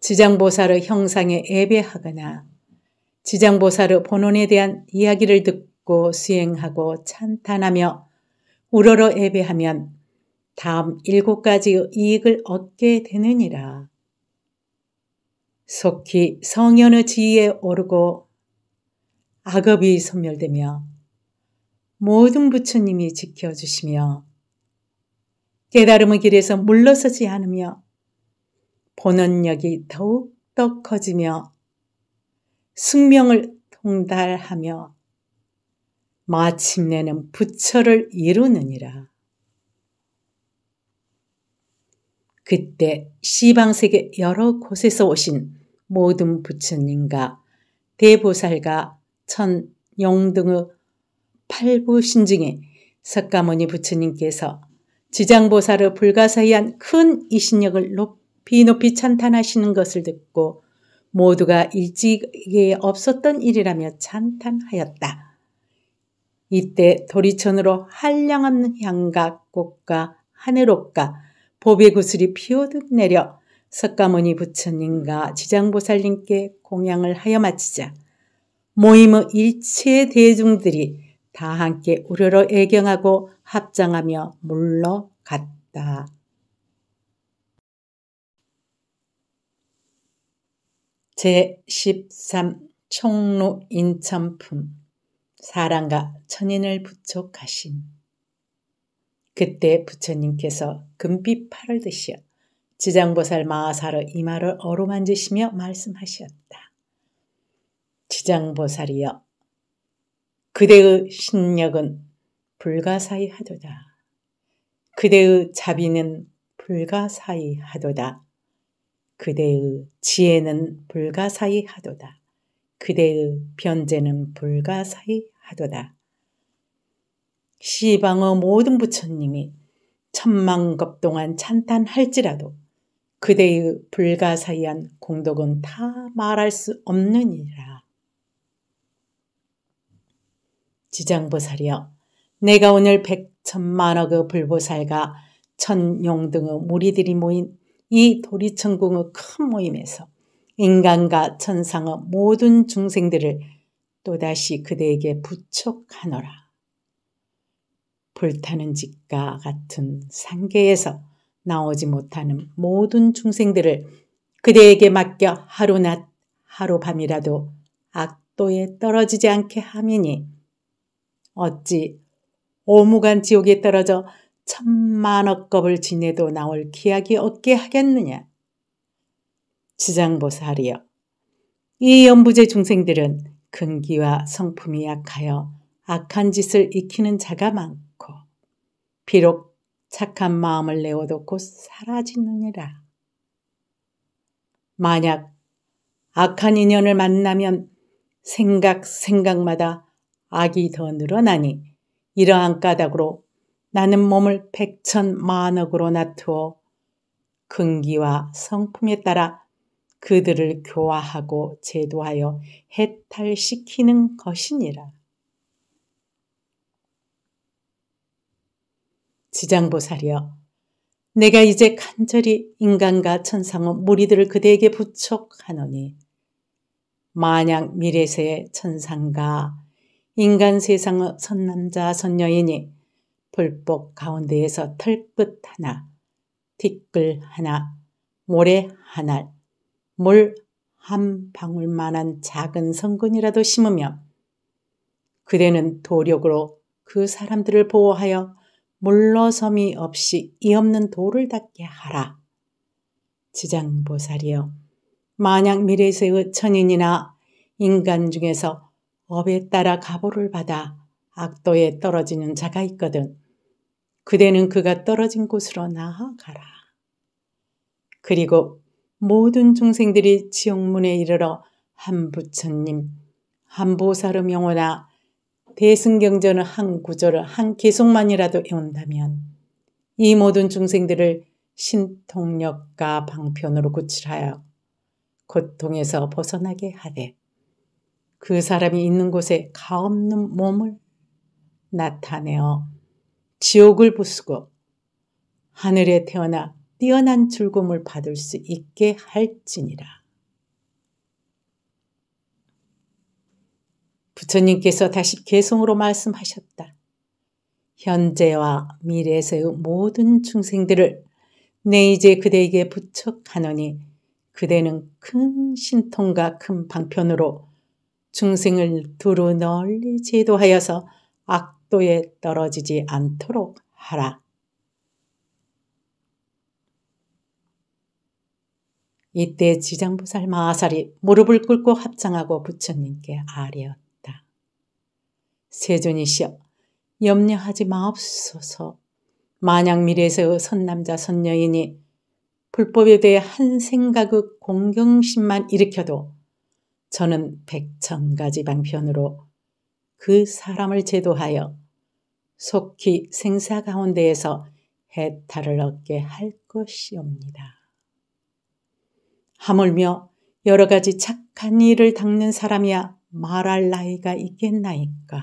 지장보살의 형상에 예배하거나 지장보살의 본원에 대한 이야기를 듣고 수행하고 찬탄하며 우러러 예배하면 다음 일곱 가지의 이익을 얻게 되느니라. 속히 성현의 지위에 오르고 악업이 소멸되며 모든 부처님이 지켜주시며 깨달음의 길에서 물러서지 않으며 본원력이 더욱 더 커지며 숙명을 통달하며 마침내는 부처를 이루느니라. 그때 시방세계 여러 곳에서 오신 모든 부처님과 대보살과 천 용등의 팔부 신중에 석가모니 부처님께서 지장보살의 불가사의한 큰 이신력을 높이 높이 찬탄하시는 것을 듣고 모두가 일찍에 없었던 일이라며 찬탄하였다. 이때 도리천으로 한량한 향각꽃과 하늘옷과 보배 구슬이 피오듯 내려 석가모니 부처님과 지장보살님께 공양을 하여 마치자 모임의 일체 대중들이 다 함께 우러러 애경하고 합장하며 물러갔다. 제13 총루 인천품 사랑과 천인을 부촉하신 그때 부처님께서 금빛팔을 드시어 지장보살 마하사로 이마를 어루만지시며 말씀하셨다. 지장보살이여 그대의 신력은 불가사의하도다. 그대의 자비는 불가사의하도다. 그대의 지혜는 불가사의하도다. 그대의 변제는 불가사의하도다. 시방의 모든 부처님이 천만겁 동안 찬탄할지라도 그대의 불가사의한 공덕은 다 말할 수 없느니라. 지장보살이여 내가 오늘 백천만억의 불보살과 천용등의 무리들이 모인 이 도리천궁의 큰 모임에서 인간과 천상의 모든 중생들을 또다시 그대에게 부촉하노라. 불타는 집과 같은 상계에서 나오지 못하는 모든 중생들을 그대에게 맡겨 하루낮 하루밤이라도 악도에 떨어지지 않게 하미니 어찌 오무간 지옥에 떨어져 천만억겁을 지내도 나올 기약이 없게 하겠느냐. 지장보살이여 이 연부제 중생들은 근기와 성품이 약하여 악한 짓을 익히는 자가 많고 비록 착한 마음을 내어도 곧 사라지느니라. 만약 악한 인연을 만나면 생각 생각마다 악이 더 늘어나니 이러한 까닭으로 나는 몸을 백천 만억으로 나투어 근기와 성품에 따라 그들을 교화하고 제도하여 해탈시키는 것이니라. 지장보살이여, 내가 이제 간절히 인간과 천상의 무리들을 그대에게 부촉하노니, 만약 미래세의 천상과 인간 세상의 선남자 선녀이니 불법 가운데에서 털끝 하나, 티끌 하나, 모래 하나, 물한 방울만한 작은 성근이라도 심으며 그대는 도력으로 그 사람들을 보호하여 물러섬이 없이 이 없는 돌을 닦게 하라. 지장보살이여, 만약 미래세의 천인이나 인간 중에서 업에 따라 가보를 받아 악도에 떨어지는 자가 있거든. 그대는 그가 떨어진 곳으로 나아가라. 그리고 모든 중생들이 지옥문에 이르러 한 부처님, 한 보살의 명호나 대승경전의 한 구절을 한 계속만이라도 외운다면 이 모든 중생들을 신통력과 방편으로 구출하여 고통에서 벗어나게 하되 그 사람이 있는 곳에 가없는 몸을 나타내어 지옥을 부수고 하늘에 태어나 뛰어난 즐거움을 받을 수 있게 할지니라. 부처님께서 다시 개성으로 말씀하셨다. 현재와 미래에서의 모든 중생들을 내 이제 그대에게 부척하노니 그대는 큰 신통과 큰 방편으로 중생을 두루 널리 제도하여서 악도에 떨어지지 않도록 하라. 이때 지장부살 마하살이 무릎을 꿇고 합장하고 부처님께 아뢰었다. 세존이시여 염려하지 마옵소서 만약 미래에서 의 선남자 선녀이니 불법에 대해 한 생각의 공경심만 일으켜도 저는 백천 가지 방편으로 그 사람을 제도하여 속히 생사 가운데에서 해탈을 얻게 할 것이옵니다. 하물며 여러 가지 착한 일을 닦는 사람이야 말할 나이가 있겠나이까.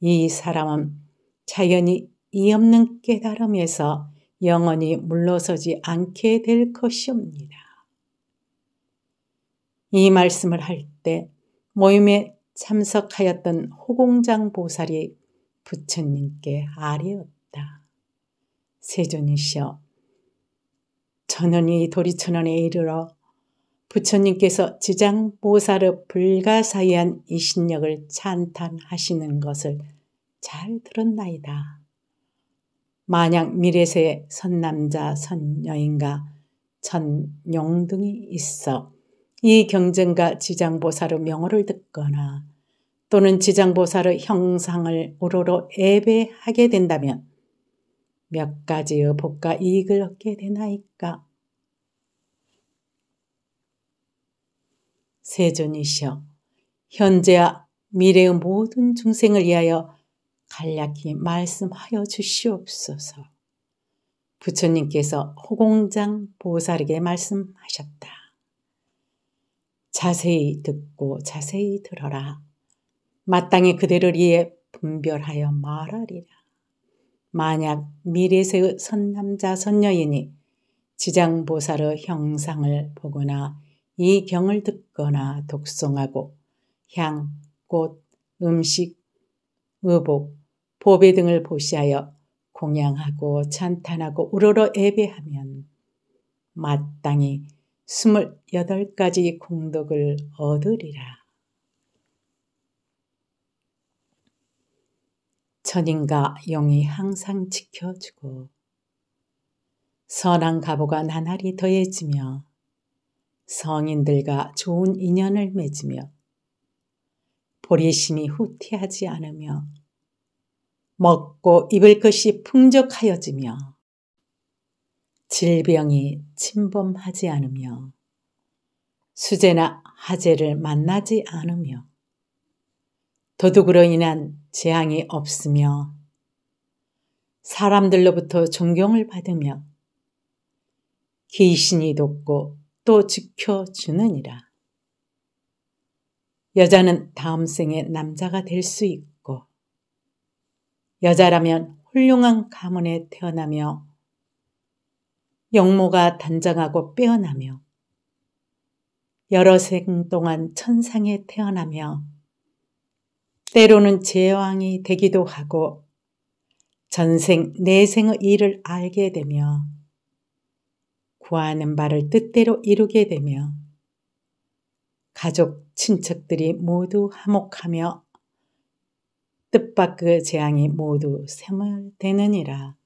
이 사람은 자연히 이 없는 깨달음에서 영원히 물러서지 않게 될 것이옵니다. 이 말씀을 할 때 모임에 참석하였던 호공장 보살이 부처님께 아뢰었다. 세존이시여, 천원이 도리천원에 이르러 부처님께서 지장보살의 불가사의한 이신력을 찬탄하시는 것을 잘 들었나이다. 만약 미래세에 선남자 선여인과 천용 등이 있어 이경쟁가 지장보살의 명호를 듣거나 또는 지장보살의 형상을 우러러 예배하게 된다면 몇 가지의 복과 이익을 얻게 되나이까? 세존이시여 현재와 미래의 모든 중생을 위하여 간략히 말씀하여 주시옵소서. 부처님께서 호공장 보살에게 말씀하셨다. 자세히 듣고 자세히 들어라. 마땅히 그대를 위해 분별하여 말하리라. 만약 미래세의 선남자 선녀이니 지장보살의 형상을 보거나 이 경을 듣거나 독송하고 향, 꽃, 음식, 의복, 보배 등을 보시하여 공양하고 찬탄하고 우러러 예배하면 마땅히 2 8 가지 공덕을 얻으리라. 천인과 영이 항상 지켜주고 선한 가보가 나날이 더해지며 성인들과 좋은 인연을 맺으며 보리심이 후퇴하지 않으며 먹고 입을 것이 풍족하여지며 질병이 침범하지 않으며 수재나 하재를 만나지 않으며 도둑으로 인한 재앙이 없으며 사람들로부터 존경을 받으며 귀신이 돕고 또 지켜주느니라. 여자는 다음 생에 남자가 될 수 있고 여자라면 훌륭한 가문에 태어나며 영모가 단정하고 빼어나며 여러 생 동안 천상에 태어나며 때로는 제왕이 되기도 하고 전생 내생의 일을 알게 되며 구하는 바를 뜻대로 이루게 되며 가족 친척들이 모두 화목하며 뜻밖의 재앙이 모두 세멸되느니라.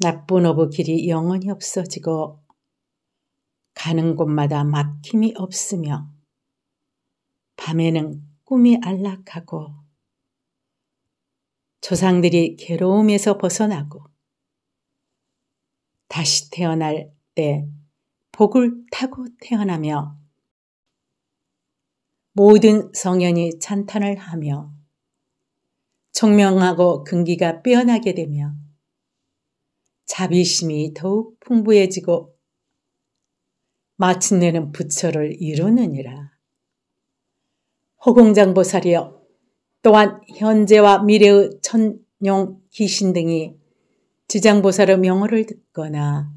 나쁜 어부 길이 영원히 없어지고 가는 곳마다 막힘이 없으며 밤에는 꿈이 안락하고 조상들이 괴로움에서 벗어나고 다시 태어날 때 복을 타고 태어나며 모든 성현이 찬탄을 하며 총명하고 근기가 빼어나게 되며 자비심이 더욱 풍부해지고 마침내는 부처를 이루느니라. 허공장보살이여 또한 현재와 미래의 천용 귀신 등이 지장보살의 명호를 듣거나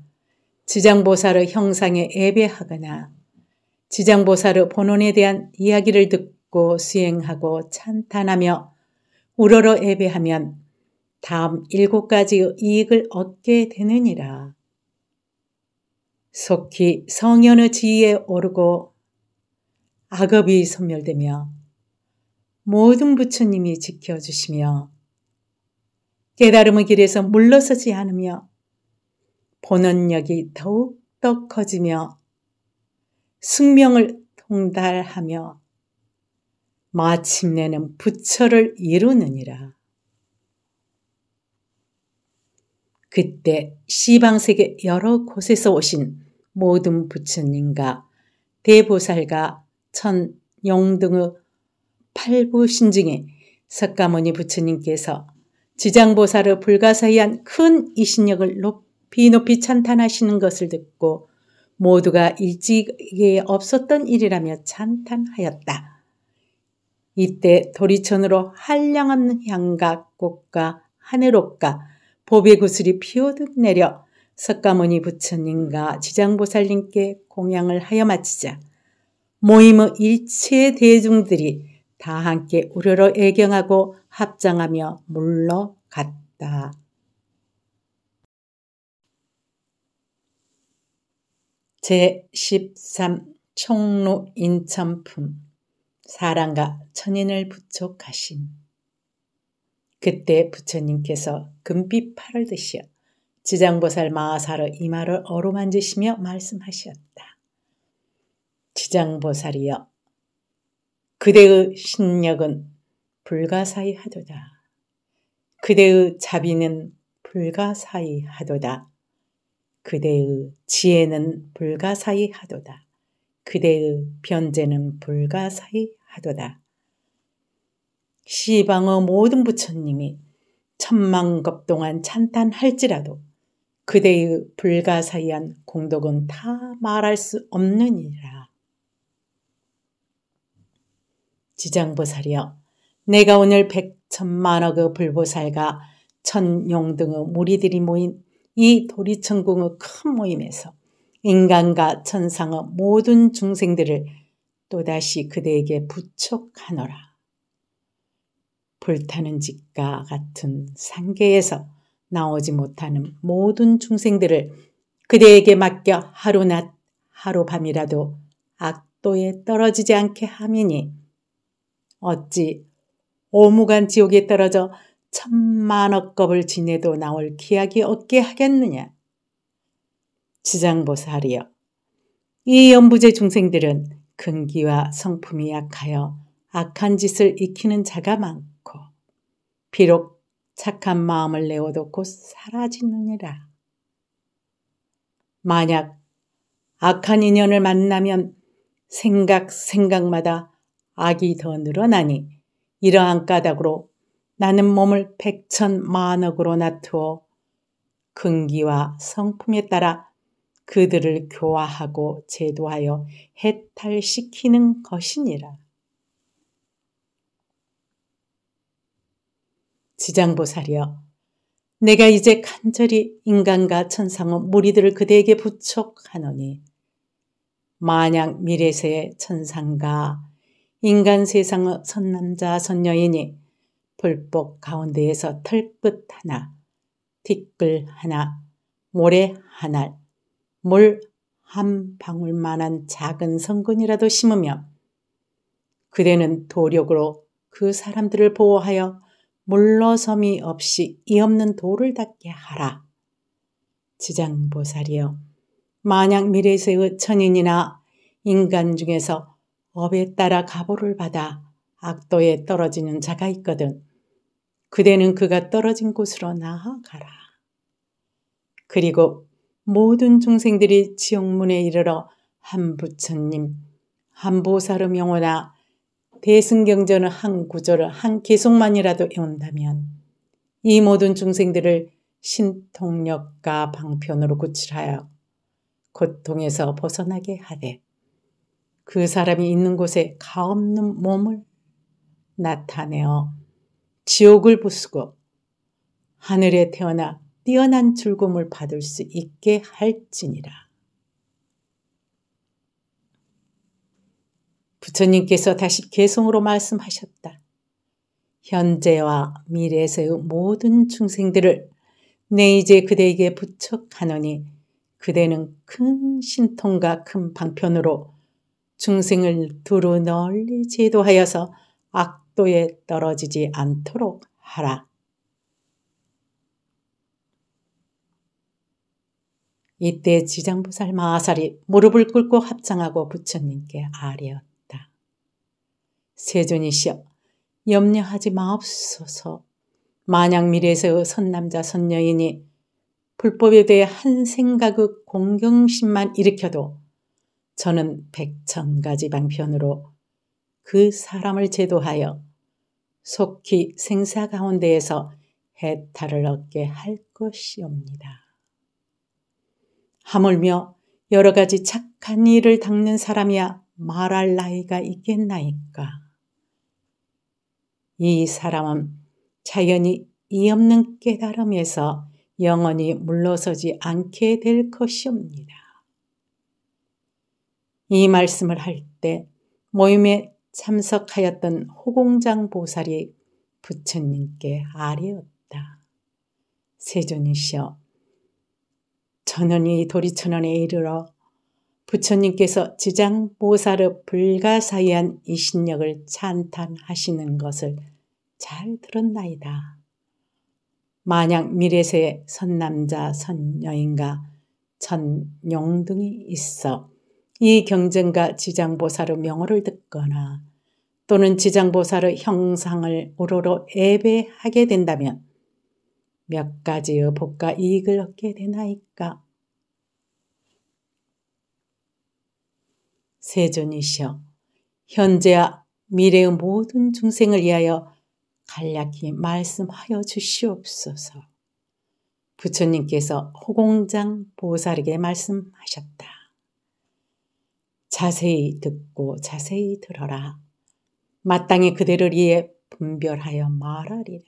지장보살의 형상에 예배하거나 지장보살의 본원에 대한 이야기를 듣고 수행하고 찬탄하며 우러러 예배하면 다음 일곱 가지의 이익을 얻게 되느니라. 속히 성현의 지위에 오르고 악업이 소멸되며 모든 부처님이 지켜주시며 깨달음의 길에서 물러서지 않으며 본원력이 더욱 더 커지며 숙명을 통달하며 마침내는 부처를 이루느니라. 그때 시방세계 여러 곳에서 오신 모든 부처님과 대보살과 천 영등의 팔부 신중에 석가모니 부처님께서 지장보살의 불가사의한 큰 이신력을 높이 높이 찬탄하시는 것을 듣고 모두가 일찍에 없었던 일이라며 찬탄하였다. 이때 도리천으로 한량없는 향과 꽃과 하늘옷과 보배 구슬이 피오듯 내려 석가모니 부처님과 지장보살님께 공양을 하여 마치자 모임의 일체 대중들이 다 함께 우려로 애경하고 합장하며 물러갔다. 제13 총로 인천품 사랑과 천인을 부촉하신 그때 부처님께서 금빛 팔을 드시어 지장보살 마하사로 이마를 어루만지시며 말씀하셨다. 지장보살이여 그대의 신력은 불가사의하도다. 그대의 자비는 불가사의하도다. 그대의 지혜는 불가사의하도다. 그대의 변제는 불가사의하도다. 시방의 모든 부처님이 천만겁 동안 찬탄할지라도 그대의 불가사의한 공덕은 다 말할 수 없느니라. 지장보살이여 내가 오늘 백천만억의 불보살과 천용 등의 무리들이 모인 이 도리천궁의 큰 모임에서 인간과 천상의 모든 중생들을 또다시 그대에게 부촉하노라. 불타는 집과 같은 상계에서 나오지 못하는 모든 중생들을 그대에게 맡겨 하루낮 하루밤이라도 악도에 떨어지지 않게 하이니 어찌 오무간 지옥에 떨어져 천만억겁을 지내도 나올 기약이 없게 하겠느냐. 지장보살이여 이 연부제 중생들은 근기와 성품이 약하여 악한 짓을 익히는 자가 많고 비록 착한 마음을 내어놓고 사라지느니라. 만약 악한 인연을 만나면 생각 생각마다 악이 더 늘어나니 이러한 까닭으로 나는 몸을 백천 만억으로 나투어 근기와 성품에 따라 그들을 교화하고 제도하여 해탈시키는 것이니라. 지장보살이여 내가 이제 간절히 인간과 천상의 무리들을 그대에게 부촉하노니 만약 미래세의 천상과 인간 세상의 선남자 선녀이니 불법 가운데에서 털끝 하나, 티끌 하나, 모래 하나, 물 한 방울만한 작은 성근이라도 심으며 그대는 도력으로 그 사람들을 보호하여 물러섬이 없이 이 없는 돌을 닦게 하라. 지장보살이여 만약 미래세의 천인이나 인간 중에서 업에 따라 가보를 받아 악도에 떨어지는 자가 있거든. 그대는 그가 떨어진 곳으로 나아가라. 그리고 모든 중생들이 지옥문에 이르러 한부처님, 한보살의 명호나 대승경전의 한 구절을 한 계속만이라도 외운다면 이 모든 중생들을 신통력과 방편으로 구출하여 고통에서 벗어나게 하되 그 사람이 있는 곳에 가없는 몸을 나타내어 지옥을 부수고 하늘에 태어나 뛰어난 즐거움을 받을 수 있게 할지니라. 부처님께서 다시 개성으로 말씀하셨다. 현재와 미래에서의 모든 중생들을 내 이제 그대에게 부척하노니 그대는 큰 신통과 큰 방편으로 중생을 두루 널리 제도하여서 악도에 떨어지지 않도록 하라. 이때 지장부살 마하살이 무릎을 꿇고 합장하고 부처님께 아뢰었다. 세존이시여 염려하지 마옵소서. 만약 미래에서 선남자 선녀이니 불법에 대해 한 생각의 공경심만 일으켜도 저는 백천가지 방편으로 그 사람을 제도하여 속히 생사 가운데에서 해탈을 얻게 할 것이옵니다. 하물며 여러 가지 착한 일을 닦는 사람이야 말할 나이가 있겠나이까. 이 사람은 자연히 이 없는 깨달음에서 영원히 물러서지 않게 될 것이옵니다. 이 말씀을 할 때 모임에 참석하였던 호공장 보살이 부처님께 아뢰었다. 세존이시여, 저는 이 도리천원에 이르러 부처님께서 지장보살의 불가사의한 이신력을 찬탄하시는 것을 잘 들었나이다. 만약 미래세에 선남자 선녀인가 전용 등이 있어 이 경전과 지장보사로 명호를 듣거나 또는 지장보사로 형상을 오로로 예배하게 된다면 몇 가지의 복과 이익을 얻게 되나이까? 세존이시여 현재와 미래의 모든 중생을 위하여 간략히 말씀하여 주시옵소서. 부처님께서 호공장 보살에게 말씀하셨다. 자세히 듣고 자세히 들어라. 마땅히 그대를 위해 분별하여 말하리라.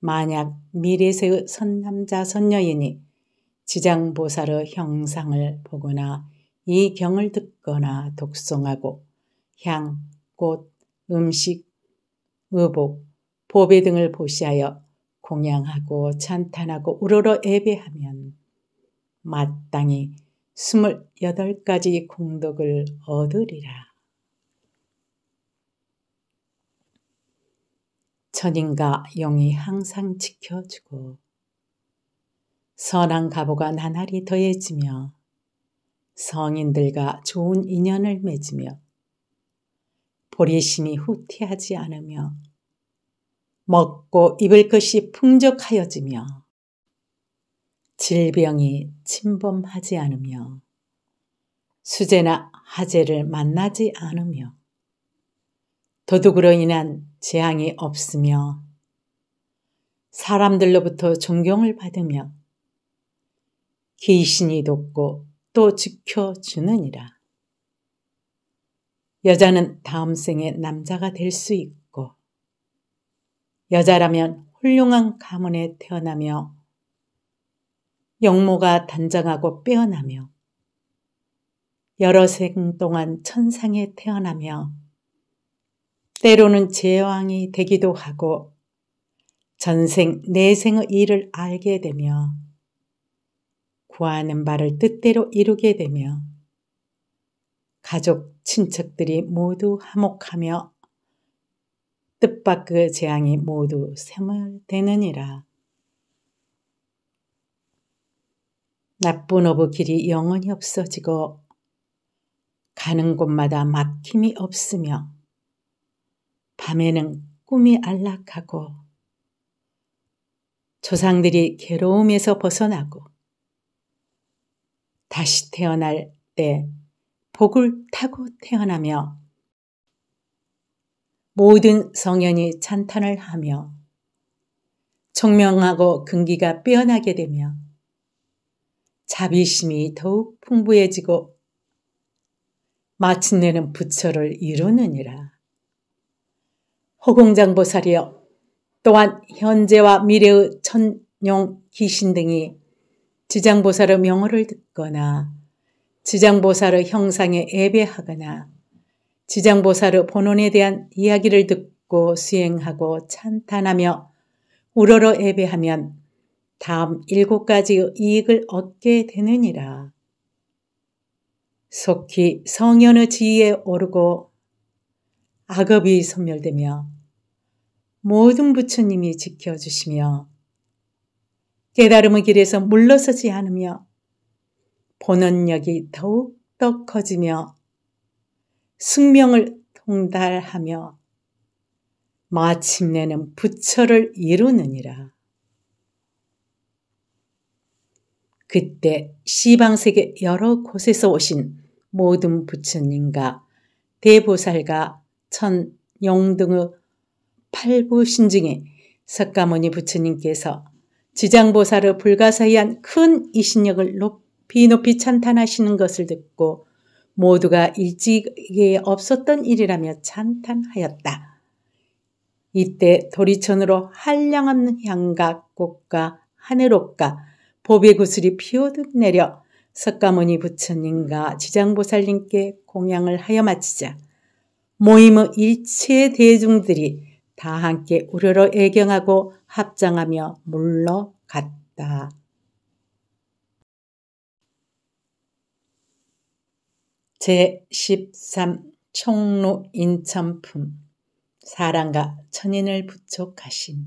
만약 미래세의 선남자 선녀이니 지장보살의 형상을 보거나 이 경을 듣거나 독송하고 향, 꽃, 음식, 의복, 보배 등을 보시하여 공양하고 찬탄하고 우러러 예배하면 마땅히 스물여덟 가지 공덕을 얻으리라. 천인과 영이 항상 지켜주고 선한 가보가 나날이 더해지며 성인들과 좋은 인연을 맺으며 보리심이 후퇴하지 않으며 먹고 입을 것이 풍족하여지며 질병이 침범하지 않으며 수재나 하재를 만나지 않으며 도둑으로 인한 재앙이 없으며 사람들로부터 존경을 받으며 귀신이 돕고 또 지켜주느니라. 여자는 다음 생에 남자가 될 수 있고 여자라면 훌륭한 가문에 태어나며 영모가 단정하고 빼어나며 여러 생 동안 천상에 태어나며 때로는 제왕이 되기도 하고 전생 내생의 일을 알게 되며 구하는 바를 뜻대로 이루게 되며 가족 친척들이 모두 화목하며 뜻밖의 그 재앙이 모두 세멸되느니라. 나쁜 어부 길이 영원히 없어지고 가는 곳마다 막힘이 없으며 밤에는 꿈이 안락하고 조상들이 괴로움에서 벗어나고 다시 태어날 때 복을 타고 태어나며 모든 성현이 찬탄을 하며 총명하고 근기가 빼어나게 되며 자비심이 더욱 풍부해지고 마침내는 부처를 이루느니라. 허공장보살이여 또한 현재와 미래의 천룡 귀신 등이 지장보살의 명호를 듣거나 지장보살의 형상에 예배하거나 지장보살의 본원에 대한 이야기를 듣고 수행하고 찬탄하며 우러러 예배하면 다음 일곱 가지의 이익을 얻게 되느니라. 속히 성현의 지위에 오르고 악업이 소멸되며 모든 부처님이 지켜주시며 깨달음의 길에서 물러서지 않으며 본원력이 더욱 더 커지며 승명을 통달하며 마침내는 부처를 이루느니라. 그때 시방세계 여러 곳에서 오신 모든 부처님과 대보살과 천 영등의 팔부신중에 석가모니 부처님께서 지장보살의 불가사의한 큰 이신력을 높이 높이 찬탄하시는 것을 듣고 모두가 일찍에 없었던 일이라며 찬탄하였다. 이때 도리천으로 한량없 향과 꽃과 하늘옥과 보배 구슬이 피어득 내려 석가모니 부처님과 지장보살님께 공양을 하여 마치자 모임의 일체 대중들이 다 함께 우려로 애경하고 합장하며 물러갔다. 제13 청로 인천품 사랑과 천인을 부촉하신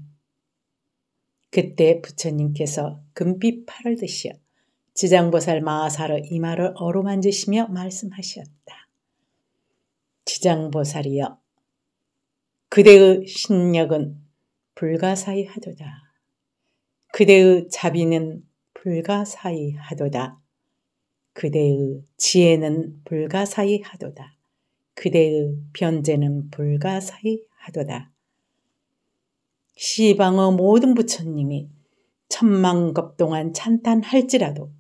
그때 부처님께서 금빛팔을 드시어 지장보살 마하사로 이마를 어루만지시며 말씀하셨다. 지장보살이여 그대의 신력은 불가사의하도다. 그대의 자비는 불가사의하도다. 그대의 지혜는 불가사의 하도다. 그대의 변제는 불가사의 하도다. 시방의 모든 부처님이 천만겁 동안 찬탄할지라도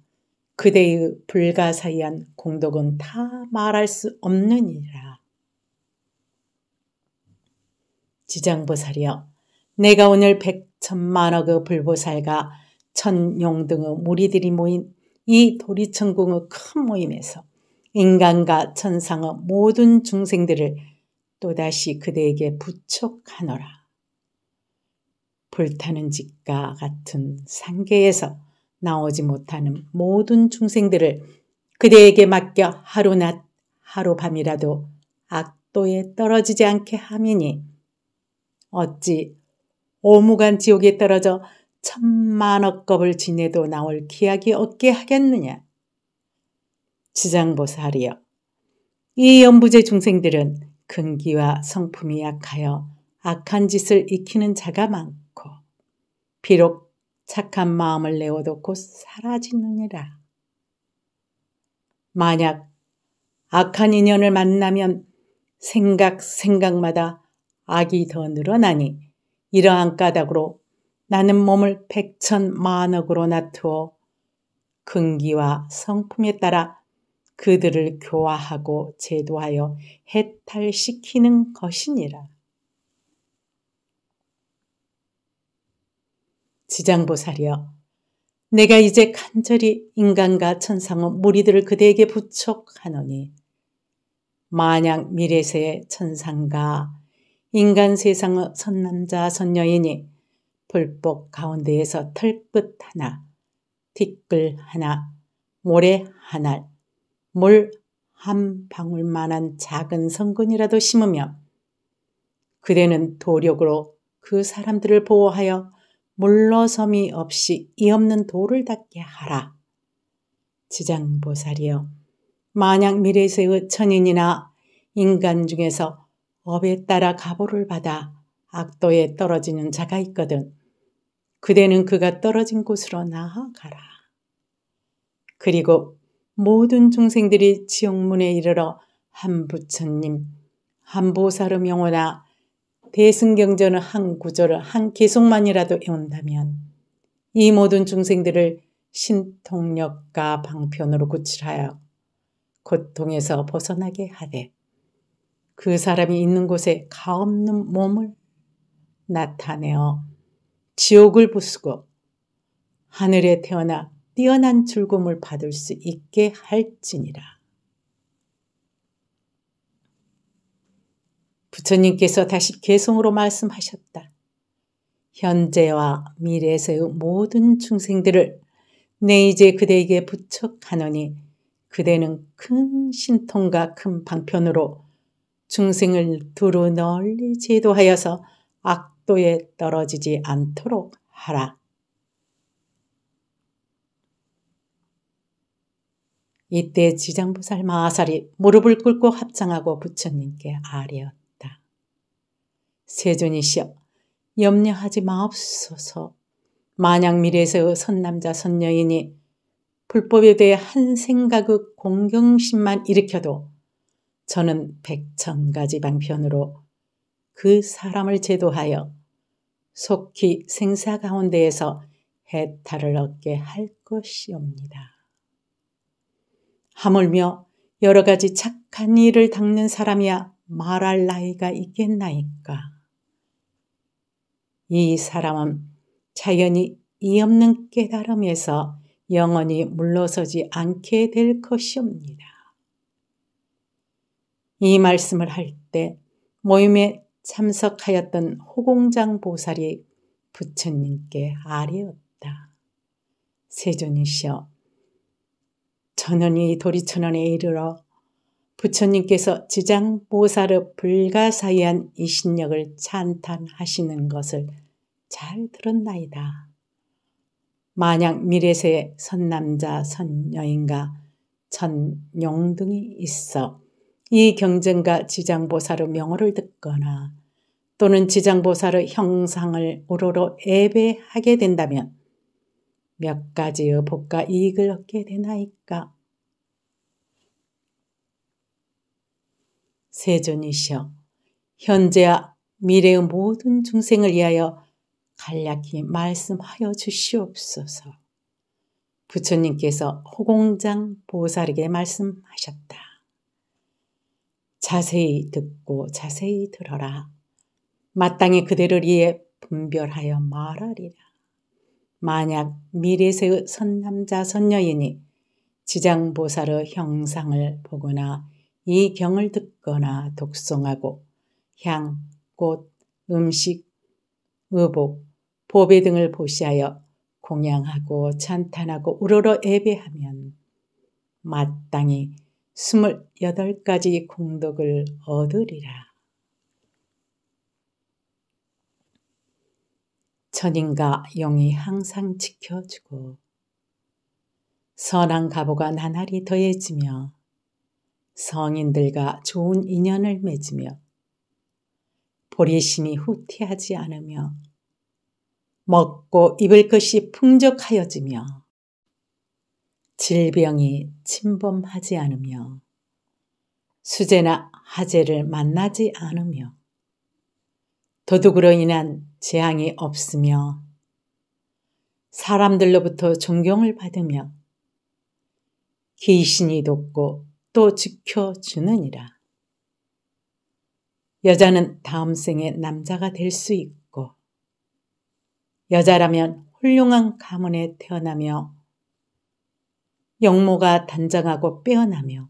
그대의 불가사의한 공덕은 다 말할 수 없느니라. 지장보살이여 내가 오늘 백천만억의 불보살과 천용 등의 무리들이 모인 이 도리천궁의 큰 모임에서 인간과 천상의 모든 중생들을 또다시 그대에게 부촉하노라. 불타는 집과 같은 상계에서 나오지 못하는 모든 중생들을 그대에게 맡겨 하루낮 하루밤이라도 악도에 떨어지지 않게 하미니 어찌 오무간 지옥에 떨어져 천만억겁을 지내도 나올 기약이 없게 하겠느냐. 지장보살이여. 이 연부제 중생들은 근기와 성품이 약하여 악한 짓을 익히는 자가 많고 비록 착한 마음을 내어도 곧 사라지느니라. 만약 악한 인연을 만나면 생각 생각마다 악이 더 늘어나니 이러한 까닭으로 나는 몸을 백천 만억으로 나투어 근기와 성품에 따라 그들을 교화하고 제도하여 해탈시키는 것이니라. 지장보살이여, 내가 이제 간절히 인간과 천상의 무리들을 그대에게 부촉하노니 만약 미래세의 천상과 인간 세상의 선남자 선녀이니 불복 가운데에서 털끝 하나, 티끌 하나, 모래 하나, 물 한 방울만한 작은 성근이라도 심으며 그대는 도력으로 그 사람들을 보호하여 물러섬이 없이 이 없는 돌을 닦게 하라. 지장보살이여, 만약 미래세의 천인이나 인간 중에서 업에 따라 가보를 받아 악도에 떨어지는 자가 있거든. 그대는 그가 떨어진 곳으로 나아가라. 그리고 모든 중생들이 지옥문에 이르러 한 부처님, 한 보살의 명호나 대승경전의 한 구절을 한 계속만이라도 외운다면 이 모든 중생들을 신통력과 방편으로 구출하여 고통에서 벗어나게 하되 그 사람이 있는 곳에 가없는 몸을 나타내어 지옥을 부수고 하늘에 태어나 뛰어난 즐거움을 받을 수 있게 할지니라. 부처님께서 다시 개성으로 말씀하셨다. 현재와 미래에서의 모든 중생들을 내 이제 그대에게 부척하노니 그대는 큰 신통과 큰 방편으로 중생을 두루 널리 제도하여서 악 악도에 떨어지지 않도록 하라. 이때 지장부살마사리 무릎을 꿇고 합장하고 부처님께 아뢰었다. 세존이시여 염려하지 마옵소서 만약 미래에서 선남자 선녀이니 불법에 대해 한 생각의 공경심만 일으켜도 저는 백천가지 방편으로 그 사람을 제도하여 속히 생사 가운데에서 해탈을 얻게 할 것이옵니다. 하물며 여러 가지 착한 일을 닦는 사람이야 말할 나이가 있겠나이까. 이 사람은 자연히 이 없는 깨달음에서 영원히 물러서지 않게 될 것이옵니다. 이 말씀을 할 때 모임에 참석하였던 호공장 보살이 부처님께 아뢰었다. 세존이시여, 천원이 도리천원에 이르러 부처님께서 지장보살의 불가사의한 이신력을 찬탄하시는 것을 잘 들었나이다. 만약 미래세에 선남자 선여인과 천용 등이 있어 이경쟁가 지장보사로 명호를 듣거나 또는 지장보사로 형상을 오로로 예배하게 된다면 몇 가지의 복과 이익을 얻게 되나이까? 세존이시여 현재와 미래의 모든 중생을 위하여 간략히 말씀하여 주시옵소서. 부처님께서 호공장 보살에게 말씀하셨다. 자세히 듣고 자세히 들어라. 마땅히 그대를 위해 분별하여 말하리라. 만약 미래세의 선남자 선녀이니 지장보살의 형상을 보거나 이 경을 듣거나 독송하고 향, 꽃, 음식, 의복, 보배 등을 보시하여 공양하고 찬탄하고 우러러 예배하면 마땅히 2 8 가지 공덕을 얻으리라. 천인과 영이 항상 지켜주고 선한 가보가 나날이 더해지며 성인들과 좋은 인연을 맺으며 보리심이 후퇴하지 않으며 먹고 입을 것이 풍족하여지며 질병이 침범하지 않으며 수재나 하재를 만나지 않으며 도둑으로 인한 재앙이 없으며 사람들로부터 존경을 받으며 귀신이 돕고 또 지켜주느니라. 여자는 다음 생에 남자가 될 수 있고 여자라면 훌륭한 가문에 태어나며 영모가 단장하고 빼어나며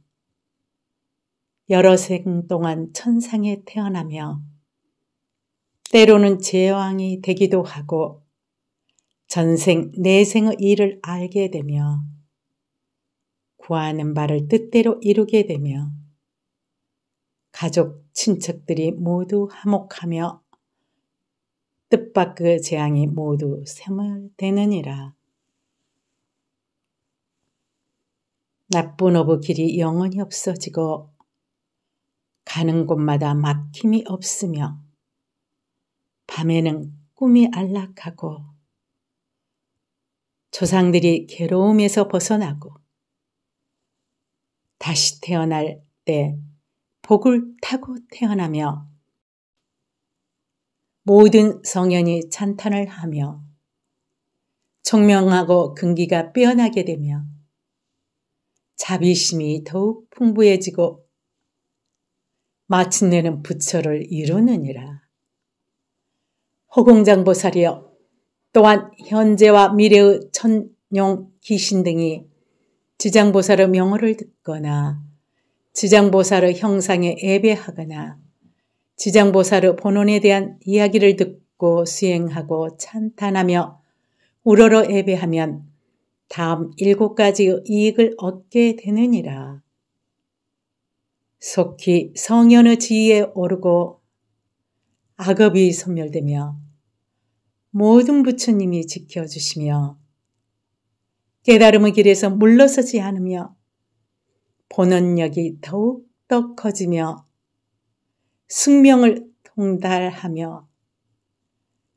여러 생 동안 천상에 태어나며 때로는 제왕이 되기도 하고 전생 내생의 일을 알게 되며 구하는 바를 뜻대로 이루게 되며 가족 친척들이 모두 화목하며 뜻밖의 재앙이 모두 세멸되느니라. 나쁜 어부 길이 영원히 없어지고 가는 곳마다 막힘이 없으며 밤에는 꿈이 안락하고 조상들이 괴로움에서 벗어나고 다시 태어날 때 복을 타고 태어나며 모든 성현이 찬탄을 하며 총명하고 근기가 빼어나게 되며 자비심이 더욱 풍부해지고 마침내는 부처를 이루느니라. 허공장보살이여 또한 현재와 미래의 천룡 귀신 등이 지장보살의 명호를 듣거나 지장보살의 형상에 예배하거나 지장보살의 본원에 대한 이야기를 듣고 수행하고 찬탄하며 우러러 예배하면 다음 일곱 가지 이익을 얻게 되느니라. 속히 성현의 지위에 오르고 악업이 소멸되며 모든 부처님이 지켜주시며 깨달음의 길에서 물러서지 않으며 본원력이 더욱더 커지며 숙명을 통달하며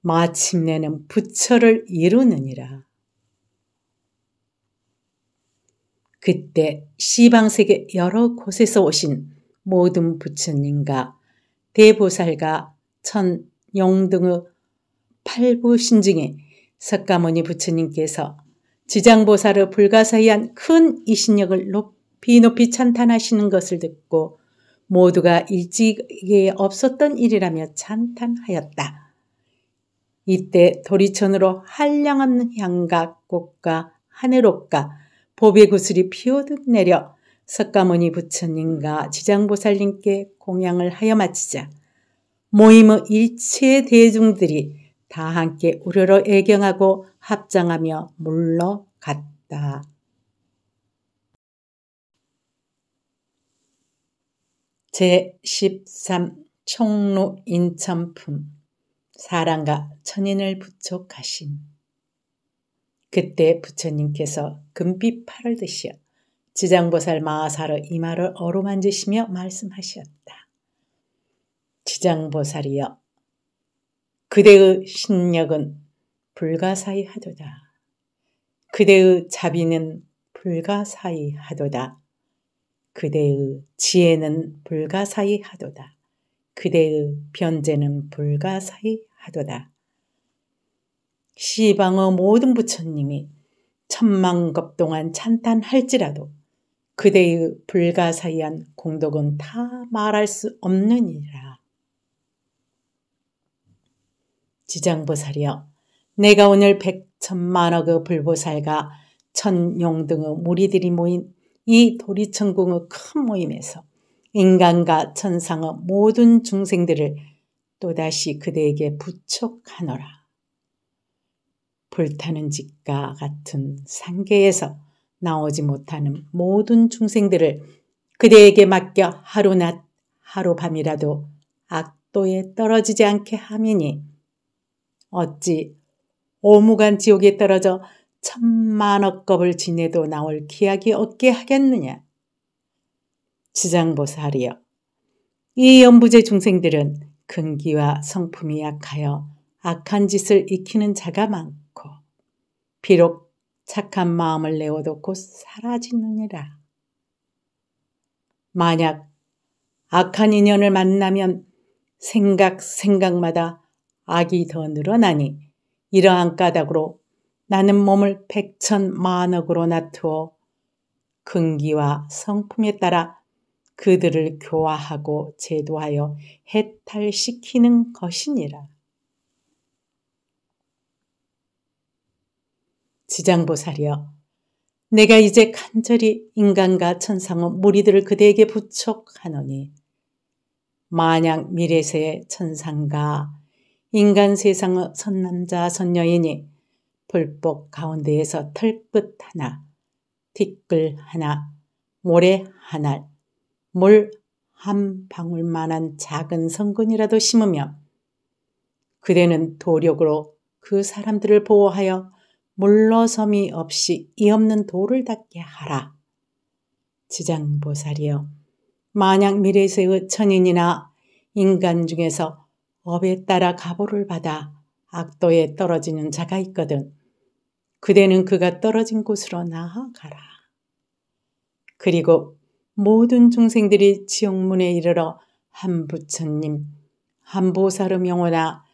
마침내는 부처를 이루느니라. 그때 시방세계 여러 곳에서 오신 모든 부처님과 대보살과 천 용등의 팔부 신증의 석가모니 부처님께서 지장보살의 불가사의한 큰 이신력을 높이 높이 찬탄하시는 것을 듣고 모두가 일찍에 없었던 일이라며 찬탄하였다. 이때 도리천으로 한량없는 향과 꽃과 하늘옷과 보배 구슬이 피오듯 내려 석가모니 부처님과 지장보살님께 공양을 하여 마치자 모임의 일체 대중들이 다 함께 우려로 애경하고 합장하며 물러갔다. 제13 총루 인천품 사랑과 천인을 부촉하신 그때 부처님께서 금빛 팔을 드시어 지장보살 마하사로 이마를 어루만지시며 말씀하셨다. 지장보살이여 그대의 신력은 불가사의하도다. 그대의 자비는 불가사의하도다. 그대의 지혜는 불가사의하도다. 그대의 변제는 불가사의하도다. 시방의 모든 부처님이 천만겁 동안 찬탄할지라도 그대의 불가사의한 공덕은 다 말할 수 없느니라. 지장보살이여 내가 오늘 백천만억의 불보살과 천용 등의 무리들이 모인 이 도리천궁의 큰 모임에서 인간과 천상의 모든 중생들을 또다시 그대에게 부촉하노라. 불타는 집과 같은 상계에서 나오지 못하는 모든 중생들을 그대에게 맡겨 하루낮 하루밤이라도 악도에 떨어지지 않게 하미니 어찌 오무간 지옥에 떨어져 천만억겁을 지내도 나올 기약이 없게 하겠느냐. 지장보살이여 이 연부제 중생들은 근기와 성품이 약하여 악한 짓을 익히는 자가 많고 비록 착한 마음을 내어놓고 사라지느니라. 만약 악한 인연을 만나면 생각 생각마다 악이 더 늘어나니 이러한 까닭으로 나는 몸을 백천 만억으로 나투어 근기와 성품에 따라 그들을 교화하고 제도하여 해탈시키는 것이니라. 지장보살이여 내가 이제 간절히 인간과 천상의 무리들을 그대에게 부촉하노니 만약 미래세의 천상과 인간 세상의 선남자 선녀이니 불법 가운데에서 털끝 하나, 뒷글 하나, 모래 하나, 물 한 방울만한 작은 성근이라도 심으며 그대는 도력으로 그 사람들을 보호하여 물러섬이 없이 이 없는 돌을 닦게 하라. 지장보살이여, 만약 미래세의 천인이나 인간 중에서 업에 따라 가보를 받아 악도에 떨어지는 자가 있거든. 그대는 그가 떨어진 곳으로 나아가라. 그리고 모든 중생들이 지옥문에 이르러 한부처님, 한보살의 명호나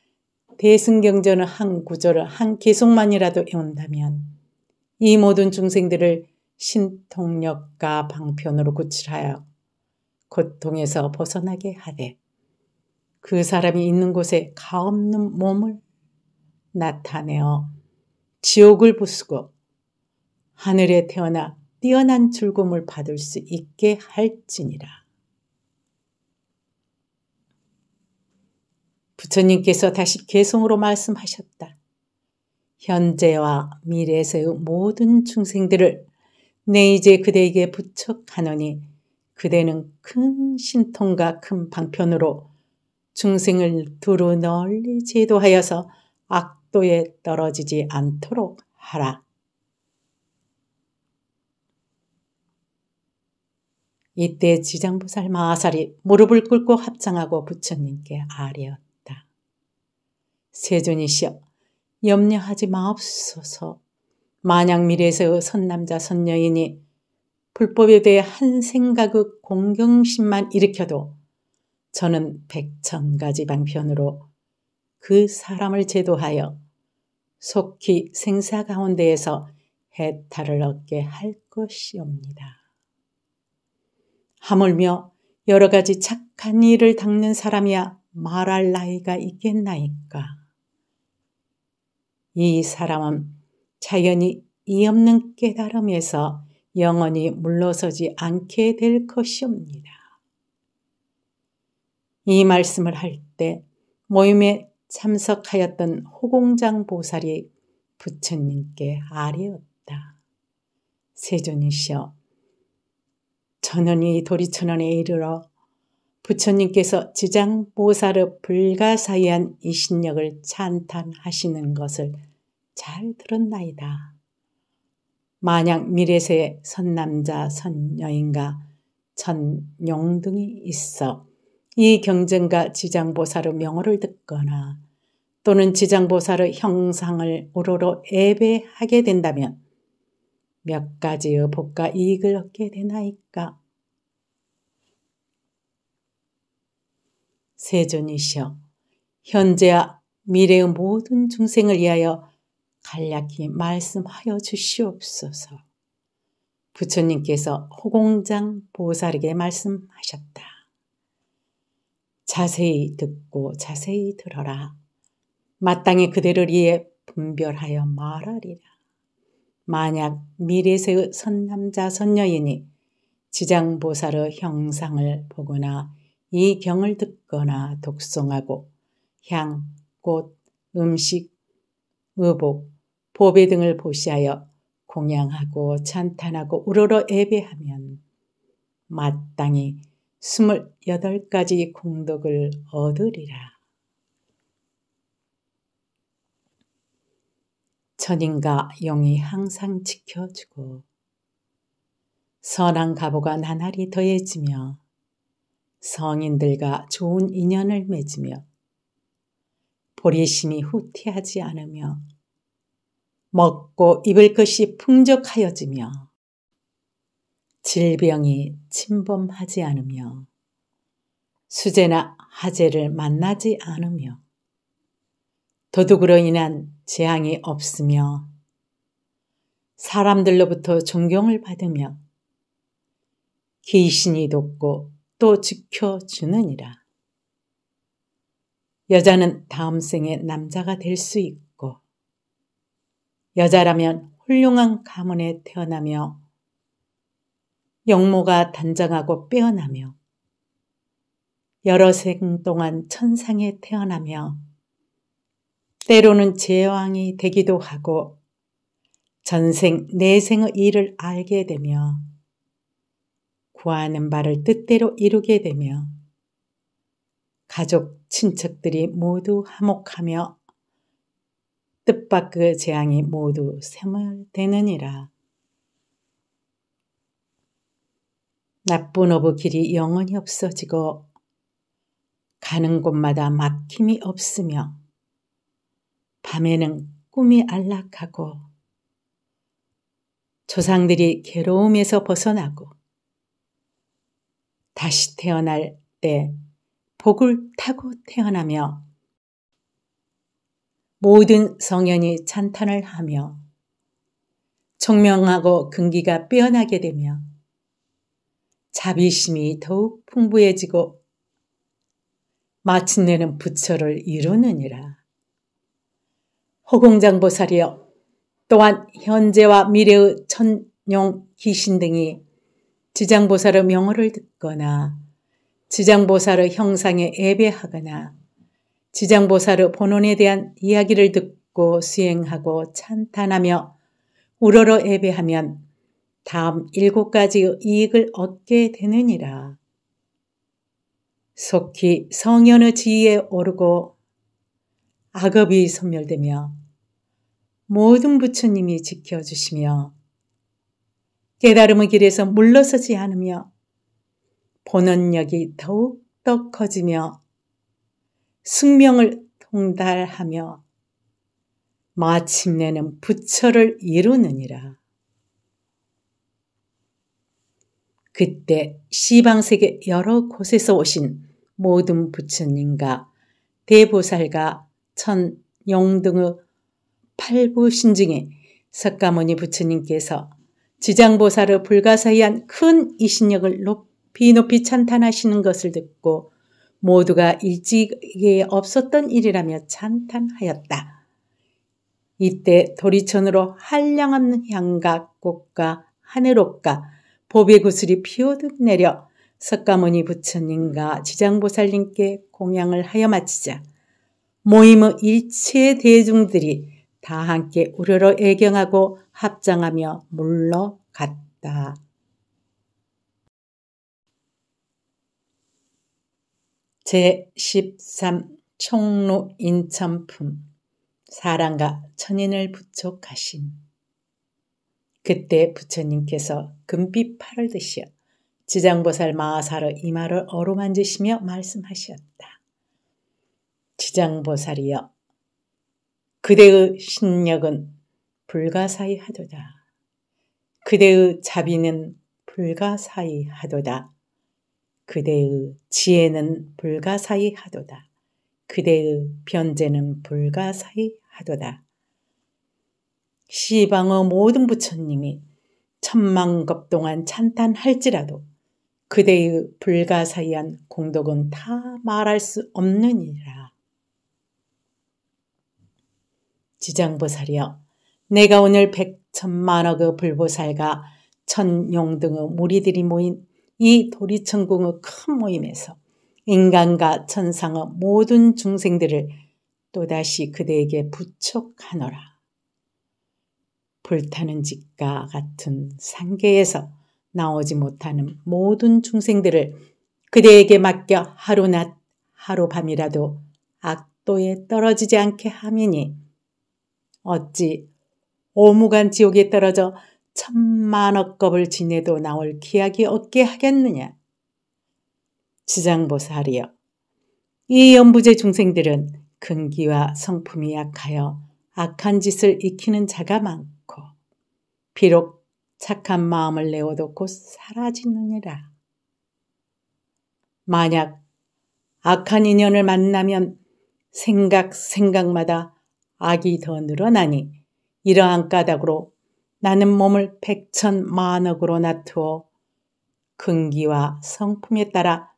대승경전의 한 구절을 한 계속만이라도 외운다면 이 모든 중생들을 신통력과 방편으로 구출하여 고통에서 벗어나게 하되 그 사람이 있는 곳에 가없는 몸을 나타내어 지옥을 부수고 하늘에 태어나 뛰어난 즐거움을 받을 수 있게 할지니라. 부처님께서 다시 개성으로 말씀하셨다. 현재와 미래에서의 모든 중생들을 내이제 그대에게 부척하노니 그대는 큰 신통과 큰 방편으로 중생을 두루 널리 제도하여서 악도에 떨어지지 않도록 하라. 이때 지장부살 마하살이 무릎을 꿇고 합장하고 부처님께 아뢰었다. 세존이시여 염려하지 마옵소서. 만약 미래에서 선남자 선녀이니 불법에 대해 한 생각의 공경심만 일으켜도 저는 백천가지 방편으로 그 사람을 제도하여 속히 생사 가운데에서 해탈을 얻게 할 것이옵니다. 하물며 여러 가지 착한 일을 닦는 사람이야 말할 나이가 있겠나이까. 이 사람은 자연히 이 없는 깨달음에서 영원히 물러서지 않게 될 것이옵니다. 이 말씀을 할 때 모임에 참석하였던 호공장 보살이 부처님께 아뢰었다. 세존이시여, 전원이 도리천원에 이르러 부처님께서 지장보살의 불가사의한 이신력을 찬탄하시는 것을 잘 들었나이다. 만약 미래세에 선남자 선녀인가 전용 등이 있어 이경쟁가 지장보살의 명호를 듣거나 또는 지장보살의 형상을 우러러 예배하게 된다면 몇 가지의 복과 이익을 얻게 되나이까? 세존이시여 현재와 미래의 모든 중생을 위하여 간략히 말씀하여 주시옵소서. 부처님께서 호공장 보살에게 말씀하셨다. 자세히 듣고 자세히 들어라. 마땅히 그대를 위해 분별하여 말하리라. 만약 미래세의 선남자 선녀이니 지장보살의 형상을 보거나 이 경을 듣거나 독송하고 향, 꽃, 음식, 의복, 보배 등을 보시하여 공양하고 찬탄하고 우러러 예배하면 마땅히 2 8 가지 공덕을 얻으리라. 천인과 용이 항상 지켜주고 선한 가보가 나날이 더해지며 성인들과 좋은 인연을 맺으며 보리심이 후퇴하지 않으며 먹고 입을 것이 풍족하여지며 질병이 침범하지 않으며 수재나 하재를 만나지 않으며 도둑으로 인한 재앙이 없으며 사람들로부터 존경을 받으며 귀신이 돕고 또 지켜주느니라. 여자는 다음 생에 남자가 될 수 있고, 여자라면 훌륭한 가문에 태어나며, 영모가 단장하고 빼어나며, 여러 생 동안 천상에 태어나며, 때로는 제왕이 되기도 하고, 전생, 내생의 일을 알게 되며, 구하는 바를 뜻대로 이루게 되며 가족, 친척들이 모두 화목하며 뜻밖의 재앙이 모두 세멸되느니라. 나쁜 어부 길이 영원히 없어지고 가는 곳마다 막힘이 없으며 밤에는 꿈이 안락하고 조상들이 괴로움에서 벗어나고 다시 태어날 때 복을 타고 태어나며 모든 성현이 찬탄을 하며 총명하고 근기가 빼어나게 되며 자비심이 더욱 풍부해지고 마침내는 부처를 이루느니라. 허공장보살이여 또한 현재와 미래의 천용 귀신 등이 지장보살의 명호를 듣거나 지장보살의 형상에 예배하거나 지장보살의 본원에 대한 이야기를 듣고 수행하고 찬탄하며 우러러 예배하면 다음 일곱 가지의 이익을 얻게 되느니라. 속히 성현의 지위에 오르고 악업이 소멸되며 모든 부처님이 지켜주시며 깨달음의 길에서 물러서지 않으며 본원력이 더욱더 커지며 숙명을 통달하며 마침내는 부처를 이루느니라. 그때 시방세계 여러 곳에서 오신 모든 부처님과 대보살과 천 용등의 팔부 신중에 석가모니 부처님께서 지장보사로 불가사의한 큰 이신력을 높이 높이 찬탄하시는 것을 듣고 모두가 일찍에 없었던 일이라며 찬탄하였다. 이때 도리천으로 한량한 향각 꽃과 하늘옥과 보배 구슬이 피오듯 내려 석가모니 부처님과 지장보살님께 공양을 하여 마치자 모임의 일체 대중들이 다 함께 우러러 애경하고 합장하며 물러갔다. 제13 총로 인천품 사랑과 천인을 부촉하신 그때 부처님께서 금빛 팔을 드시어 지장보살 마하사로 이마를 어루만지시며 말씀하셨다. 지장보살이여 그대의 신력은 불가사의하도다. 그대의 자비는 불가사의하도다. 그대의 지혜는 불가사의하도다. 그대의 변제는 불가사의하도다. 시방의 모든 부처님이 천만겁 동안 찬탄할지라도 그대의 불가사의한 공덕은 다 말할 수 없느니라. 지장보살이여 내가 오늘 백천만억의 불보살과 천용 등의 무리들이 모인 이 도리천궁의 큰 모임에서 인간과 천상의 모든 중생들을 또다시 그대에게 부촉하노라. 불타는 집과 같은 상계에서 나오지 못하는 모든 중생들을 그대에게 맡겨 하루낮 하루밤이라도 악도에 떨어지지 않게 하미니 어찌 오무간 지옥에 떨어져 천만억 겁을 지내도 나올 기약이 없게 하겠느냐. 지장보살이여. 이 연부제 중생들은 근기와 성품이 약하여 악한 짓을 익히는 자가 많고 비록 착한 마음을 내어도 고 사라지느니라. 만약 악한 인연을 만나면 생각 생각마다 악이 더 늘어나니 이러한 까닭으로 나는 몸을 백천 만억으로 나투어 근기와 성품에 따라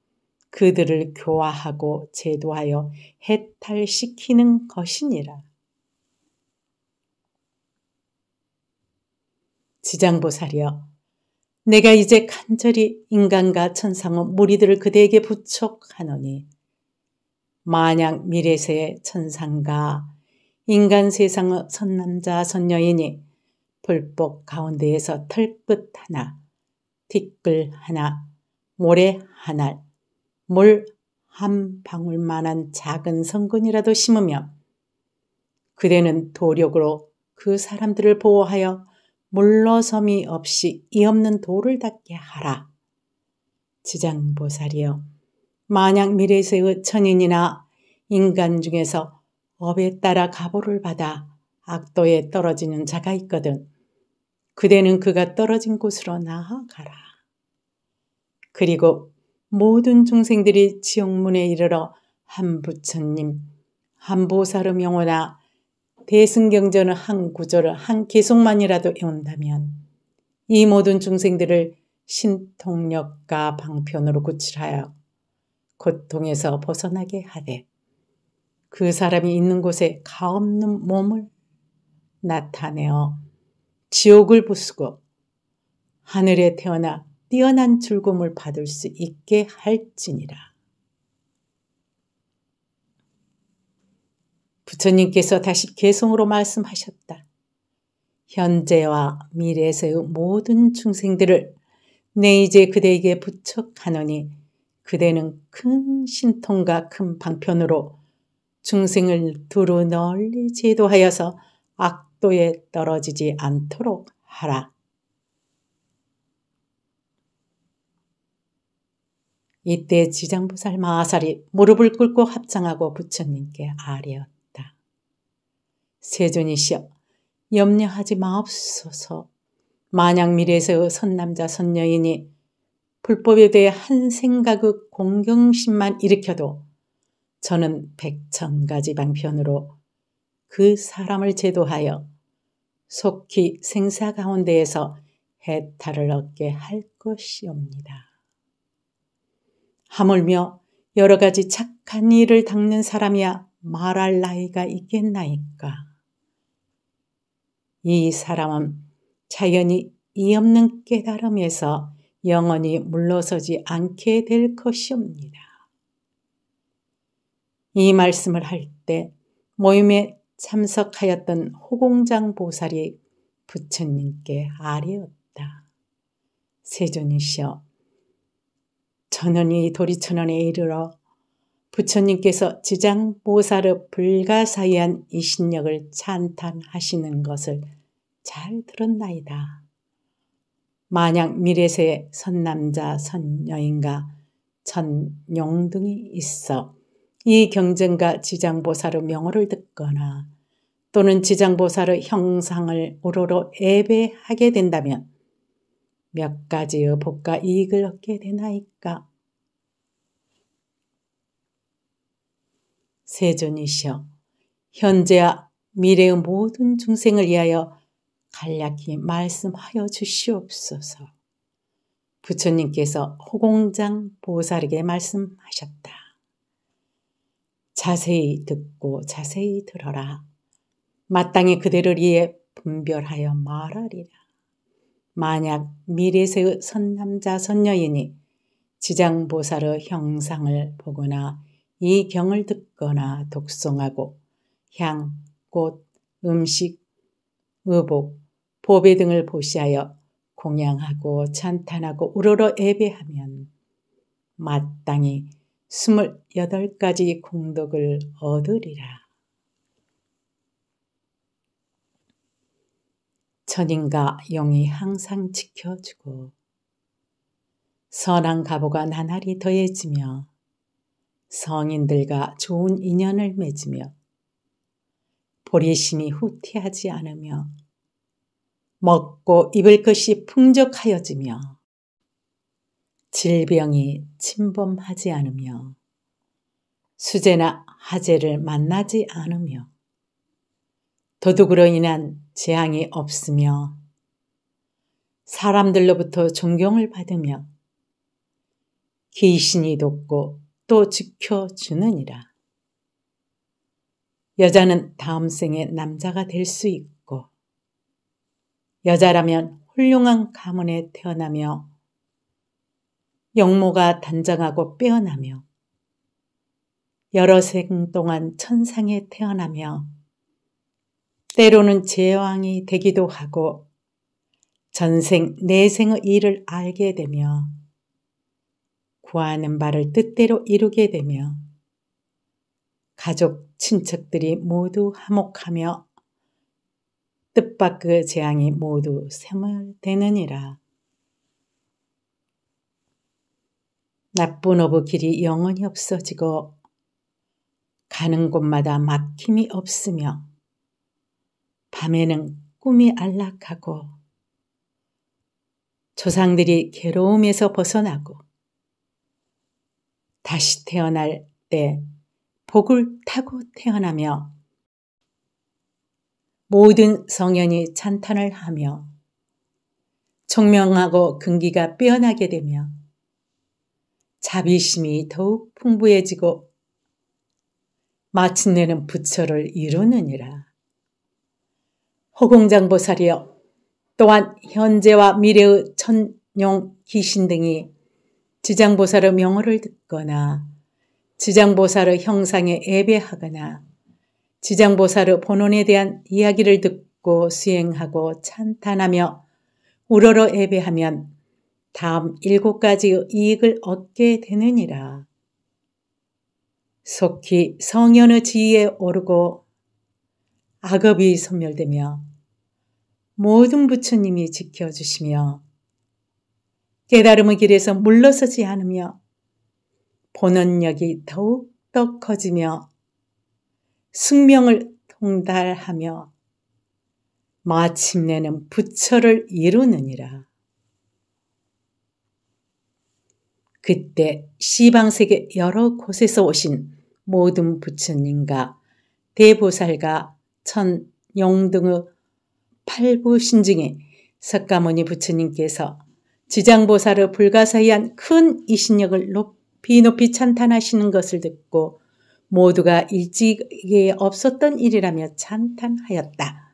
그들을 교화하고 제도하여 해탈시키는 것이니라. 지장보살이여, 내가 이제 간절히 인간과 천상의 무리들을 그대에게 부촉하노니, 만약 미래세의 천상과 인간 세상의 선남자 선녀이니 불법 가운데에서 털끝 하나, 티끌 하나, 모래 하나, 물한 방울만한 작은 성근이라도 심으며 그대는 도력으로 그 사람들을 보호하여 물러섬이 없이 이 없는 도를 닦게 하라. 지장보살이여, 만약 미래세의 천인이나 인간 중에서 업에 따라 가보를 받아 악도에 떨어지는 자가 있거든. 그대는 그가 떨어진 곳으로 나아가라. 그리고 모든 중생들이 지옥문에 이르러 한 부처님, 한 보살의 명호나 대승경전의 한 구절을 한 계속만이라도 외운다면 이 모든 중생들을 신통력과 방편으로 구출하여 고통에서 벗어나게 하되 그 사람이 있는 곳에 가없는 몸을 나타내어 지옥을 부수고 하늘에 태어나 뛰어난 즐거움을 받을 수 있게 할지니라. 부처님께서 다시 개성으로 말씀하셨다. 현재와 미래에서의 모든 중생들을 내 이제 그대에게 부척하노니 그대는 큰 신통과 큰 방편으로 중생을 두루 널리 제도하여서 악도에 떨어지지 않도록 하라. 이때 지장부살 마하살이 무릎을 꿇고 합장하고 부처님께 아뢰었다. 세존이시여 염려하지 마옵소서 만약 미래에서 선남자 선녀이니 불법에 대해 한 생각의 그 공경심만 일으켜도 저는 백천 가지 방편으로 그 사람을 제도하여 속히 생사 가운데에서 해탈을 얻게 할 것이옵니다. 하물며 여러 가지 착한 일을 닦는 사람이야 말할 나이가 있겠나이까. 이 사람은 자연히 이 없는 깨달음에서 영원히 물러서지 않게 될 것이옵니다. 이 말씀을 할 때 모임에 참석하였던 호공장 보살이 부처님께 아뢰었다. 세존이시여 천원이 도리천원에 이르러 부처님께서 지장보살의 불가사의한 이신력을 찬탄하시는 것을 잘 들었나이다. 만약 미래세에 선남자 선여인과 전용 등이 있어 이경쟁가 지장보사로 명호를 듣거나 또는 지장보사로 형상을 우로로 예배하게 된다면 몇 가지의 복과 이익을 얻게 되나이까? 세존이시여 현재와 미래의 모든 중생을 위하여 간략히 말씀하여 주시옵소서. 부처님께서 호공장 보살에게 말씀하셨다. 자세히 듣고 자세히 들어라. 마땅히 그대를 위해 분별하여 말하리라. 만약 미래세의 선남자 선녀이니 지장보살의 형상을 보거나 이 경을 듣거나 독송하고 향, 꽃, 음식, 의복, 보배 등을 보시하여 공양하고 찬탄하고 우러러 예배하면 마땅히 2 8 가지 공덕을 얻으리라. 천인과 영이 항상 지켜주고 선한 가보가 나날이 더해지며 성인들과 좋은 인연을 맺으며 보리심이 후퇴하지 않으며 먹고 입을 것이 풍족하여지며 질병이 침범하지 않으며 수재나 하재를 만나지 않으며 도둑으로 인한 재앙이 없으며 사람들로부터 존경을 받으며 귀신이 돕고 또 지켜주느니라. 여자는 다음 생에 남자가 될 수 있고 여자라면 훌륭한 가문에 태어나며 영모가 단장하고 빼어나며 여러 생 동안 천상에 태어나며 때로는 제왕이 되기도 하고 전생 내생의 일을 알게 되며 구하는 바를 뜻대로 이루게 되며 가족 친척들이 모두 화목하며 뜻밖의 재앙이 모두 샘을 되느니라 나쁜 어부길이 영원히 없어지고 가는 곳마다 막힘이 없으며 밤에는 꿈이 안락하고 조상들이 괴로움에서 벗어나고 다시 태어날 때 복을 타고 태어나며 모든 성현이 찬탄을 하며 총명하고 근기가 빼어나게 되며 자비심이 더욱 풍부해지고 마침내는 부처를 이루느니라. 허공장보살이여 또한 현재와 미래의 천룡 귀신 등이 지장보살의 명호를 듣거나 지장보살의 형상에 예배하거나 지장보살의 본원에 대한 이야기를 듣고 수행하고 찬탄하며 우러러 예배하면 다음 일곱 가지 이익을 얻게 되느니라. 속히 성현의 지위에 오르고 악업이 소멸되며 모든 부처님이 지켜주시며 깨달음의 길에서 물러서지 않으며 본원력이 더욱 더 커지며 숙명을 통달하며 마침내는 부처를 이루느니라. 그때 시방세계 여러 곳에서 오신 모든 부처님과 대보살과 천 영등의 팔부 신중에 석가모니 부처님께서 지장보살의 불가사의한 큰 이신력을 높이 높이 찬탄하시는 것을 듣고 모두가 일찍에 없었던 일이라며 찬탄하였다.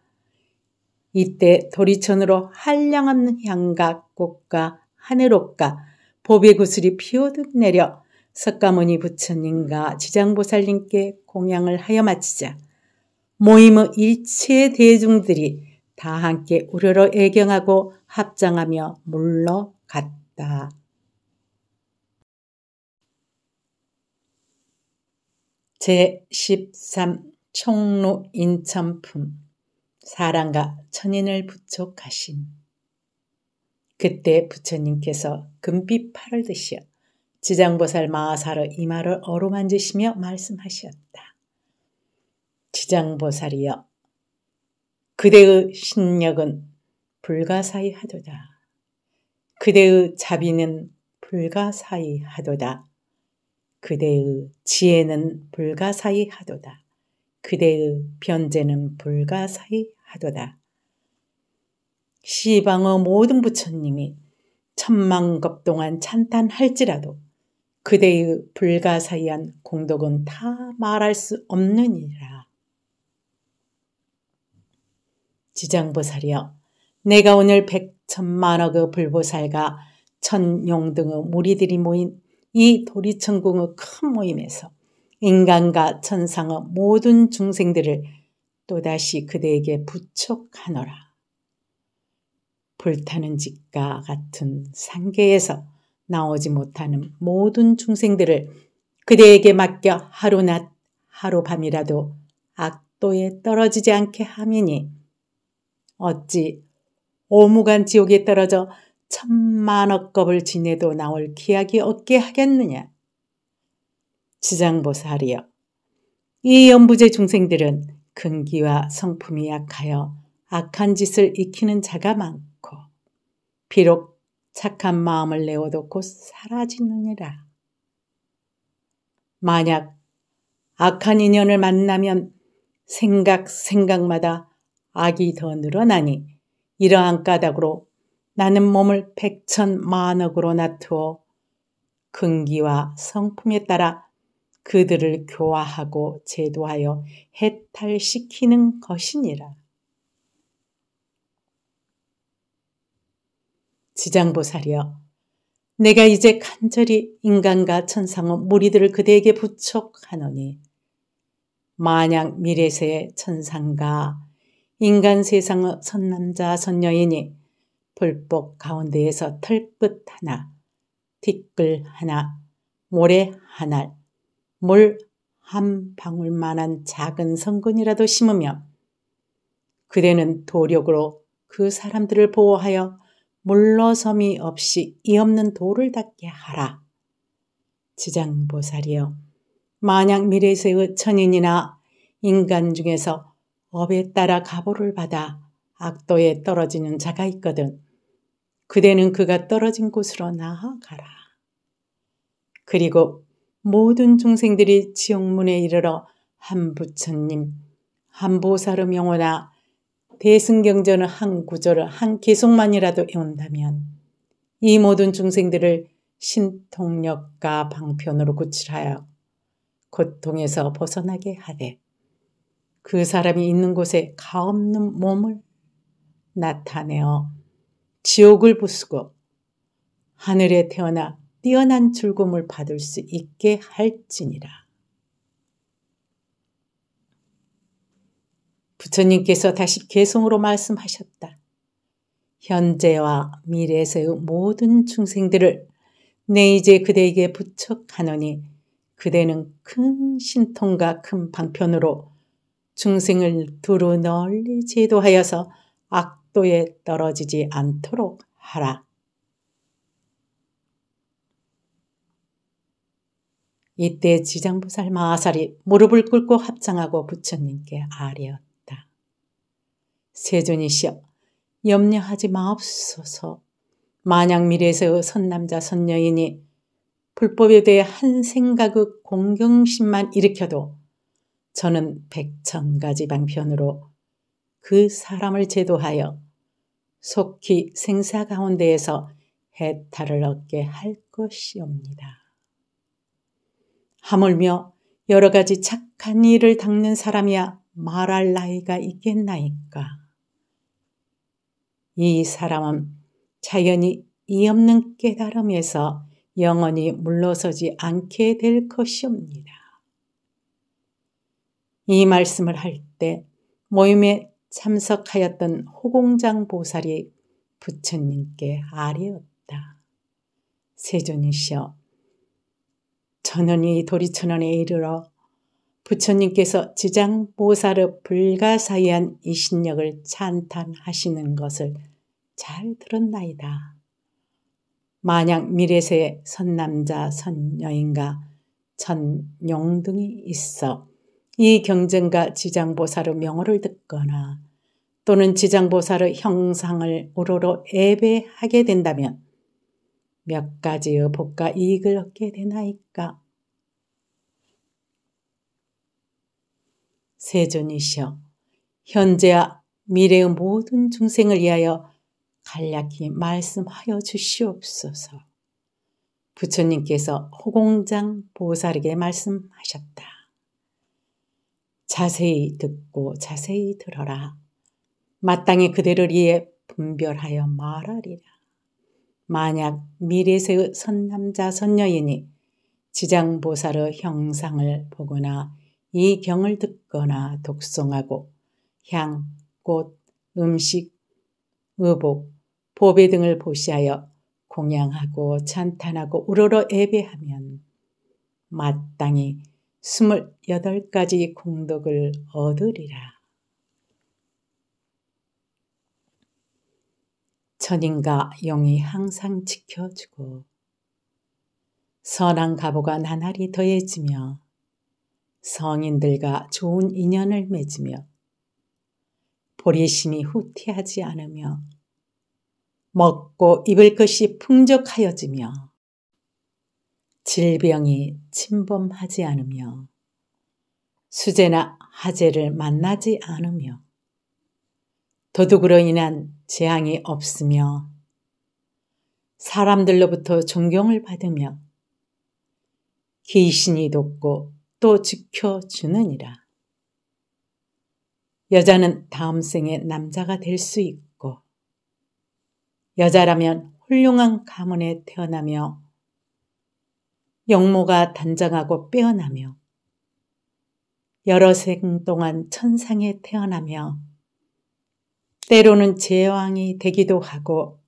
이때 도리천으로 한량없는 향과 꽃과 하늘옥과 보배 구슬이 피어듯 내려 석가모니 부처님과 지장보살님께 공양을 하여 마치자 모임의 일체 대중들이 다 함께 우려로 애경하고 합장하며 물러갔다. 제13 총로 인천품 사랑과 천인을 부촉하신 그때 부처님께서 금빛 팔을 드시어 지장보살 마하사로 이마를 어루만지시며 말씀하셨다. 지장보살이여 그대의 신력은 불가사의하도다. 그대의 자비는 불가사의하도다. 그대의 지혜는 불가사의하도다. 그대의 변제는 불가사의하도다. 시방의 모든 부처님이 천만겁 동안 찬탄할지라도 그대의 불가사의한 공덕은 다 말할 수 없느니라. 지장보살이여 내가 오늘 백천만억의 불보살과 천용 등의 무리들이 모인 이 도리천궁의 큰 모임에서 인간과 천상의 모든 중생들을 또다시 그대에게 부촉하노라. 불타는 집과 같은 상계에서 나오지 못하는 모든 중생들을 그대에게 맡겨 하루낮 하루밤이라도 악도에 떨어지지 않게 함이니 어찌 오무간 지옥에 떨어져 천만억 겁을 지내도 나올 기약이 없게 하겠느냐. 지장보살이여 이 연부제 중생들은 근기와 성품이 약하여 악한 짓을 익히는 자가 많고 비록 착한 마음을 내어놓고 사라지느니라. 만약 악한 인연을 만나면 생각 생각마다 악이 더 늘어나니 이러한 까닭으로 나는 몸을 백천 만억으로 나투어 근기와 성품에 따라 그들을 교화하고 제도하여 해탈시키는 것이니라. 지장보살이여 내가 이제 간절히 인간과 천상의 무리들을 그대에게 부촉하노니 만약 미래세의 천상과 인간 세상의 선남자 선녀이니 불법 가운데에서 털끝 하나, 티끌 하나, 모래 하나, 물 한 방울만한 작은 성근이라도 심으며 그대는 도력으로 그 사람들을 보호하여 물러섬이 없이 이 없는 돌을 닦게 하라. 지장보살이여, 만약 미래세의 천인이나 인간 중에서 업에 따라 가보를 받아 악도에 떨어지는 자가 있거든. 그대는 그가 떨어진 곳으로 나아가라. 그리고 모든 중생들이 지옥문에 이르러 한부처님, 한보살의 영원나 대승경전의 한 구절을 한계속만이라도 외운다면 이 모든 중생들을 신통력과 방편으로 구출하여 고통에서 벗어나게 하되 그 사람이 있는 곳에 가없는 몸을 나타내어 지옥을 부수고 하늘에 태어나 뛰어난 즐거움을 받을 수 있게 할지니라. 부처님께서 다시 개성으로 말씀하셨다. 현재와 미래에서의 모든 중생들을 내 이제 그대에게 부척하노니 그대는 큰 신통과 큰 방편으로 중생을 두루 널리 제도하여서 악도에 떨어지지 않도록 하라. 이때 지장부살 마하살이 무릎을 꿇고 합장하고 부처님께 아뢰었다. 세존이시여 염려하지 마옵소서. 만약 미래에서 선남자 선녀이니 불법에 대해 한 생각의 공경심만 일으켜도 저는 백천가지 방편으로 그 사람을 제도하여 속히 생사 가운데에서 해탈을 얻게 할 것이옵니다. 하물며 여러 가지 착한 일을 닦는 사람이야 말할 나이가 있겠나이까. 이 사람은 자연이 이없는 깨달음에서 영원히 물러서지 않게 될 것이옵니다. 이 말씀을 할 때 모임에 참석하였던 호공장 보살이 부처님께 아뢰었다. 세존이시여, 전원이 도리천원에 이르러 부처님께서 지장보살의 불가사의한 이신력을 찬탄하시는 것을 잘 들었나이다. 만약 미래세에 선남자 선여인가 천용 등이 있어 이경쟁과 지장보살의 명호를 듣거나 또는 지장보살의 형상을 오로로 예배하게 된다면 몇 가지의 복과 이익을 얻게 되나이까? 세존이시여 현재와 미래의 모든 중생을 위하여 간략히 말씀하여 주시옵소서. 부처님께서 호공장 보살에게 말씀하셨다. 자세히 듣고 자세히 들어라. 마땅히 그대를 위해 분별하여 말하리라. 만약 미래세의 선남자 선녀이니 지장보살의 형상을 보거나 이 경을 듣거나 독송하고 향, 꽃, 음식, 의복, 보배 등을 보시하여 공양하고 찬탄하고 우러러 예배하면 마땅히 스물여덟 가지 공덕을 얻으리라. 천인과 용이 항상 지켜주고 선한 가보가 나날이 더해지며 성인들과 좋은 인연을 맺으며 보리심이 후퇴하지 않으며 먹고 입을 것이 풍족하여지며 질병이 침범하지 않으며 수재나 하재를 만나지 않으며 도둑으로 인한 재앙이 없으며 사람들로부터 존경을 받으며 귀신이 돕고 또 지켜주느니라. 여자는 다음 생에 남자가 될 수 있고, 여자라면 훌륭한 가문에 태어나며, 영모가 단장하고 빼어나며, 여러 생 동안 천상에 태어나며, 때로는 제왕이 되기도 하고,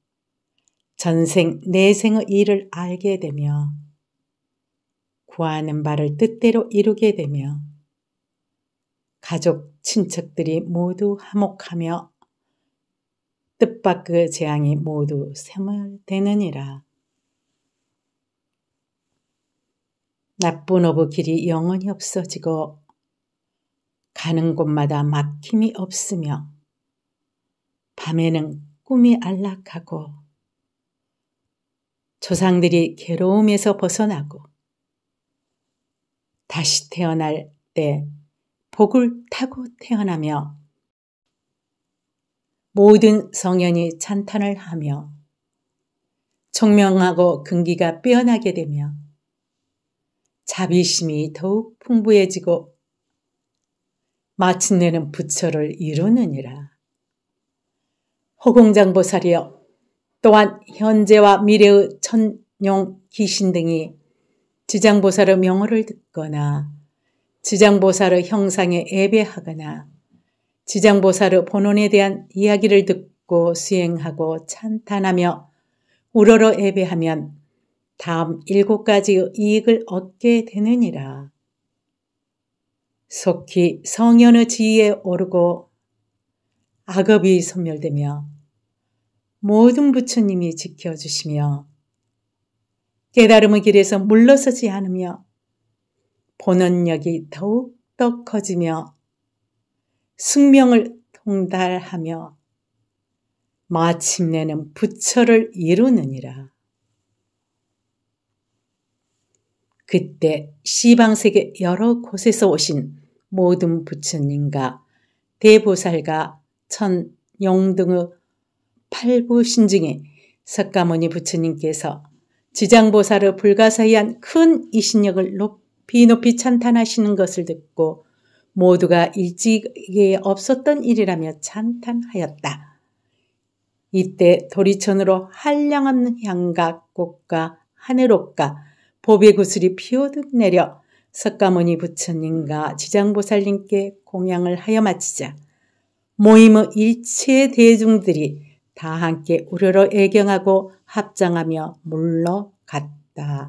전생, 내생의 일을 알게 되며, 구하는 바를 뜻대로 이루게 되며 가족, 친척들이 모두 화목하며 뜻밖의 재앙이 모두 세멸되느니라. 나쁜 어부 길이 영원히 없어지고 가는 곳마다 막힘이 없으며 밤에는 꿈이 안락하고 조상들이 괴로움에서 벗어나고 다시 태어날 때 복을 타고 태어나며 모든 성현이 찬탄을 하며 총명하고 근기가 빼어나게 되며 자비심이 더욱 풍부해지고 마침내는 부처를 이루느니라. 허공장보살이여 또한 현재와 미래의 천용 귀신 등이 지장보살의 명호를 듣거나 지장보살의 형상에 예배하거나 지장보살의 본원에 대한 이야기를 듣고 수행하고 찬탄하며 우러러 예배하면 다음 일곱 가지의 이익을 얻게 되느니라. 속히 성현의 지위에 오르고 악업이 소멸되며 모든 부처님이 지켜주시며 깨달음의 길에서 물러서지 않으며 본원력이 더욱 더 커지며 숙명을 통달하며 마침내는 부처를 이루느니라. 그때 시방세계 여러 곳에서 오신 모든 부처님과 대보살과 천영등의 팔부 신중에 석가모니 부처님께서 지장보살의 불가사의한 큰 이신력을 높이 높이 찬탄하시는 것을 듣고 모두가 일찍에 없었던 일이라며 찬탄하였다. 이때 도리천으로 한량한 향각꽃과 하늘옷과 보배 구슬이 피오듯 내려 석가모니 부처님과 지장보살님께 공양을 하여 마치자 모임의 일체 대중들이 다 함께 우러러 애경하고 합장하며 물러갔다.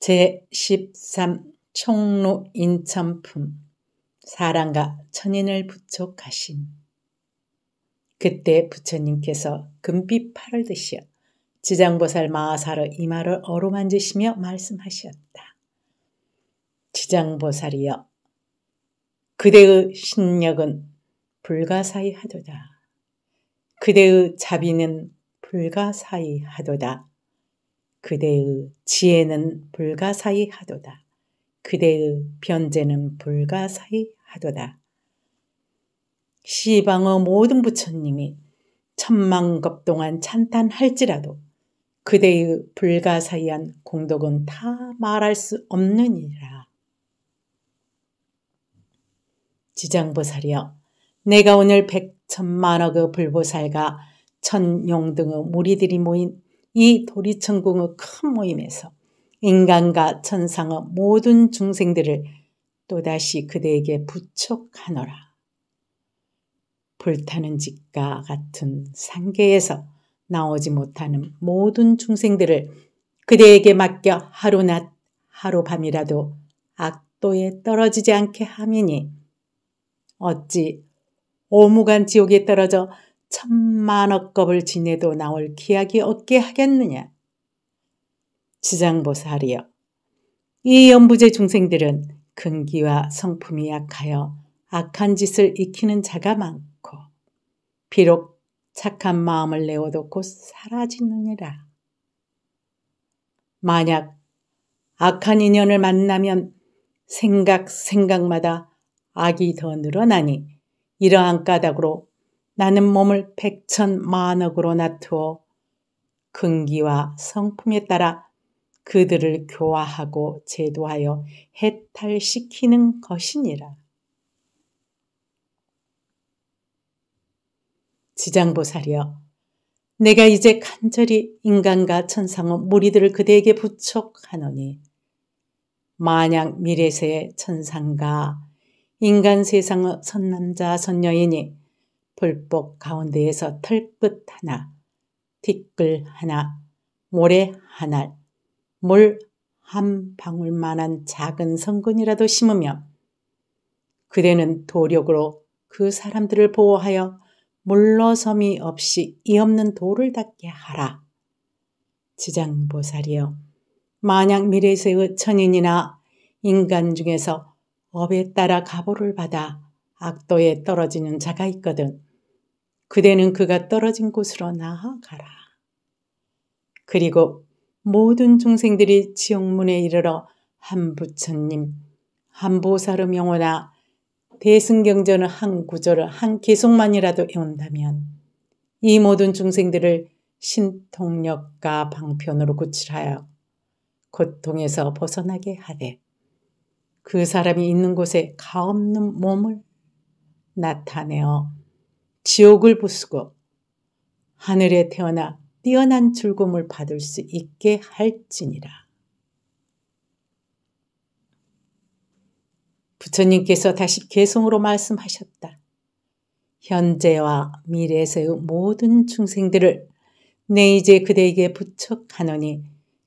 제13 총루 인천품 사랑과 천인을 부촉하신 그때 부처님께서 금빛팔을 드시어 지장보살 마하사로 이마를 어루만지시며 말씀하셨다. 지장보살이여 그대의 신력은 불가사의하도다. 그대의 자비는 불가사의하도다. 그대의 지혜는 불가사의하도다. 그대의 변제는 불가사의하도다. 시방의 모든 부처님이 천만겁 동안 찬탄할지라도 그대의 불가사의한 공덕은 다 말할 수 없느니라. 지장보살이여 내가 오늘 백천만억의 불보살과 천용등의 무리들이 모인 이 도리천궁의 큰 모임에서 인간과 천상의 모든 중생들을 또다시 그대에게 부촉하노라. 불타는 집과 같은 상계에서 나오지 못하는 모든 중생들을 그대에게 맡겨 하루낮 하루밤이라도 악도에 떨어지지 않게 하미니 어찌 오무간 지옥에 떨어져 천만억겁을 지내도 나올 기약이 없게 하겠느냐. 지장보살이여 이 연부제 중생들은 근기와 성품이 약하여 악한 짓을 익히는 자가 많고 비록 착한 마음을 내어도 곧 사라지느니라. 만약 악한 인연을 만나면 생각 생각마다 악이 더 늘어나니 이러한 까닭으로 나는 몸을 백천 만억으로 나투어 근기와 성품에 따라 그들을 교화하고 제도하여 해탈시키는 것이니라. 지장보살이여, 내가 이제 간절히 인간과 천상의 무리들을 그대에게 부촉하노니 만약 미래세의 천상과 인간 세상의 선남자 선녀이니 불법 가운데에서 털끝 하나, 티끌 하나, 모래 하나, 물한 방울만한 작은 성근이라도 심으며 그대는 도력으로 그 사람들을 보호하여 물러섬이 없이 이 없는 돌을 닦게 하라. 지장보살이여, 만약 미래세의 천인이나 인간 중에서 업에 따라 가보를 받아 악도에 떨어지는 자가 있거든. 그대는 그가 떨어진 곳으로 나아가라. 그리고 모든 중생들이 지옥문에 이르러 한 부처님, 한 보살의 명호나 대승경전의 한 구절을 한 계속만이라도 외운다면 이 모든 중생들을 신통력과 방편으로 구출하여 고통에서 벗어나게 하되 그 사람이 있는 곳에 가없는 몸을 나타내어 지옥을 부수고 하늘에 태어나 뛰어난 즐거움을 받을 수 있게 할지니라. 부처님께서 다시 개성으로 말씀하셨다. 현재와 미래에서의 모든 중생들을 내 이제 그대에게 부척하노니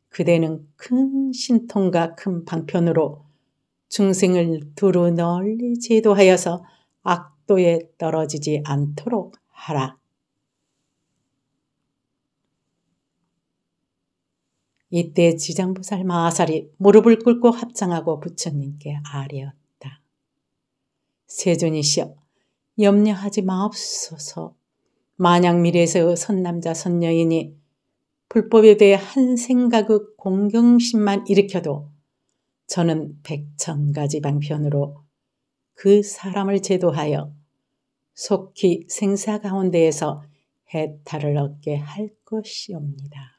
그대는 큰 신통과 큰 방편으로 중생을 두루 널리 제도하여서 악도에 떨어지지 않도록 하라. 이때 지장부살 마하살이 무릎을 꿇고 합장하고 부처님께 아뢰었다. 세존이시여 염려하지 마옵소서 만약 미래에서 의 선남자 선녀이니 불법에 대해 한 생각의 공경심만 일으켜도 저는 백천 가지 방편으로 그 사람을 제도하여 속히 생사 가운데에서 해탈을 얻게 할 것이옵니다.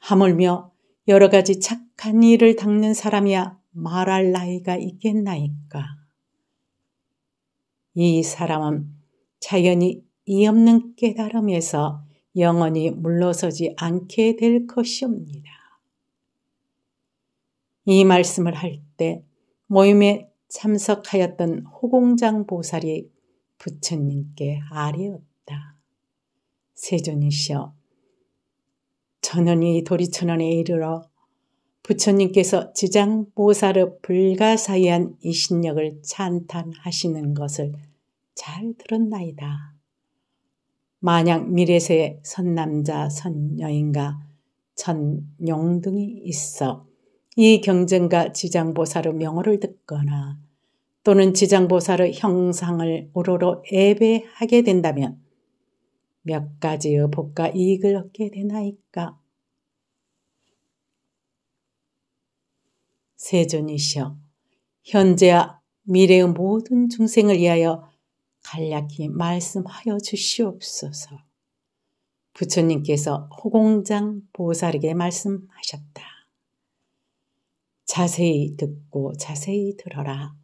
하물며 여러 가지 착한 일을 닦는 사람이야 말할 나이가 있겠나이까. 이 사람은 자연히 이 없는 깨달음에서 영원히 물러서지 않게 될 것이옵니다. 이 말씀을 할 때 모임에 참석하였던 호공장 보살이 부처님께 아뢰었다. 세존이시여, 천원이 도리천원에 이르러 부처님께서 지장보살의 불가사의한 이신력을 찬탄하시는 것을 잘 들었나이다. 만약 미래세에 선남자 선여인과 천용 등이 있어 이경쟁가 지장보살의 명호를 듣거나 또는 지장보살의 형상을 우러러 예배하게 된다면 몇 가지의 복과 이익을 얻게 되나이까? 세존이시여 현재와 미래의 모든 중생을 위하여 간략히 말씀하여 주시옵소서. 부처님께서 호공장 보살에게 말씀하셨다. 자세히 듣고 자세히 들어라.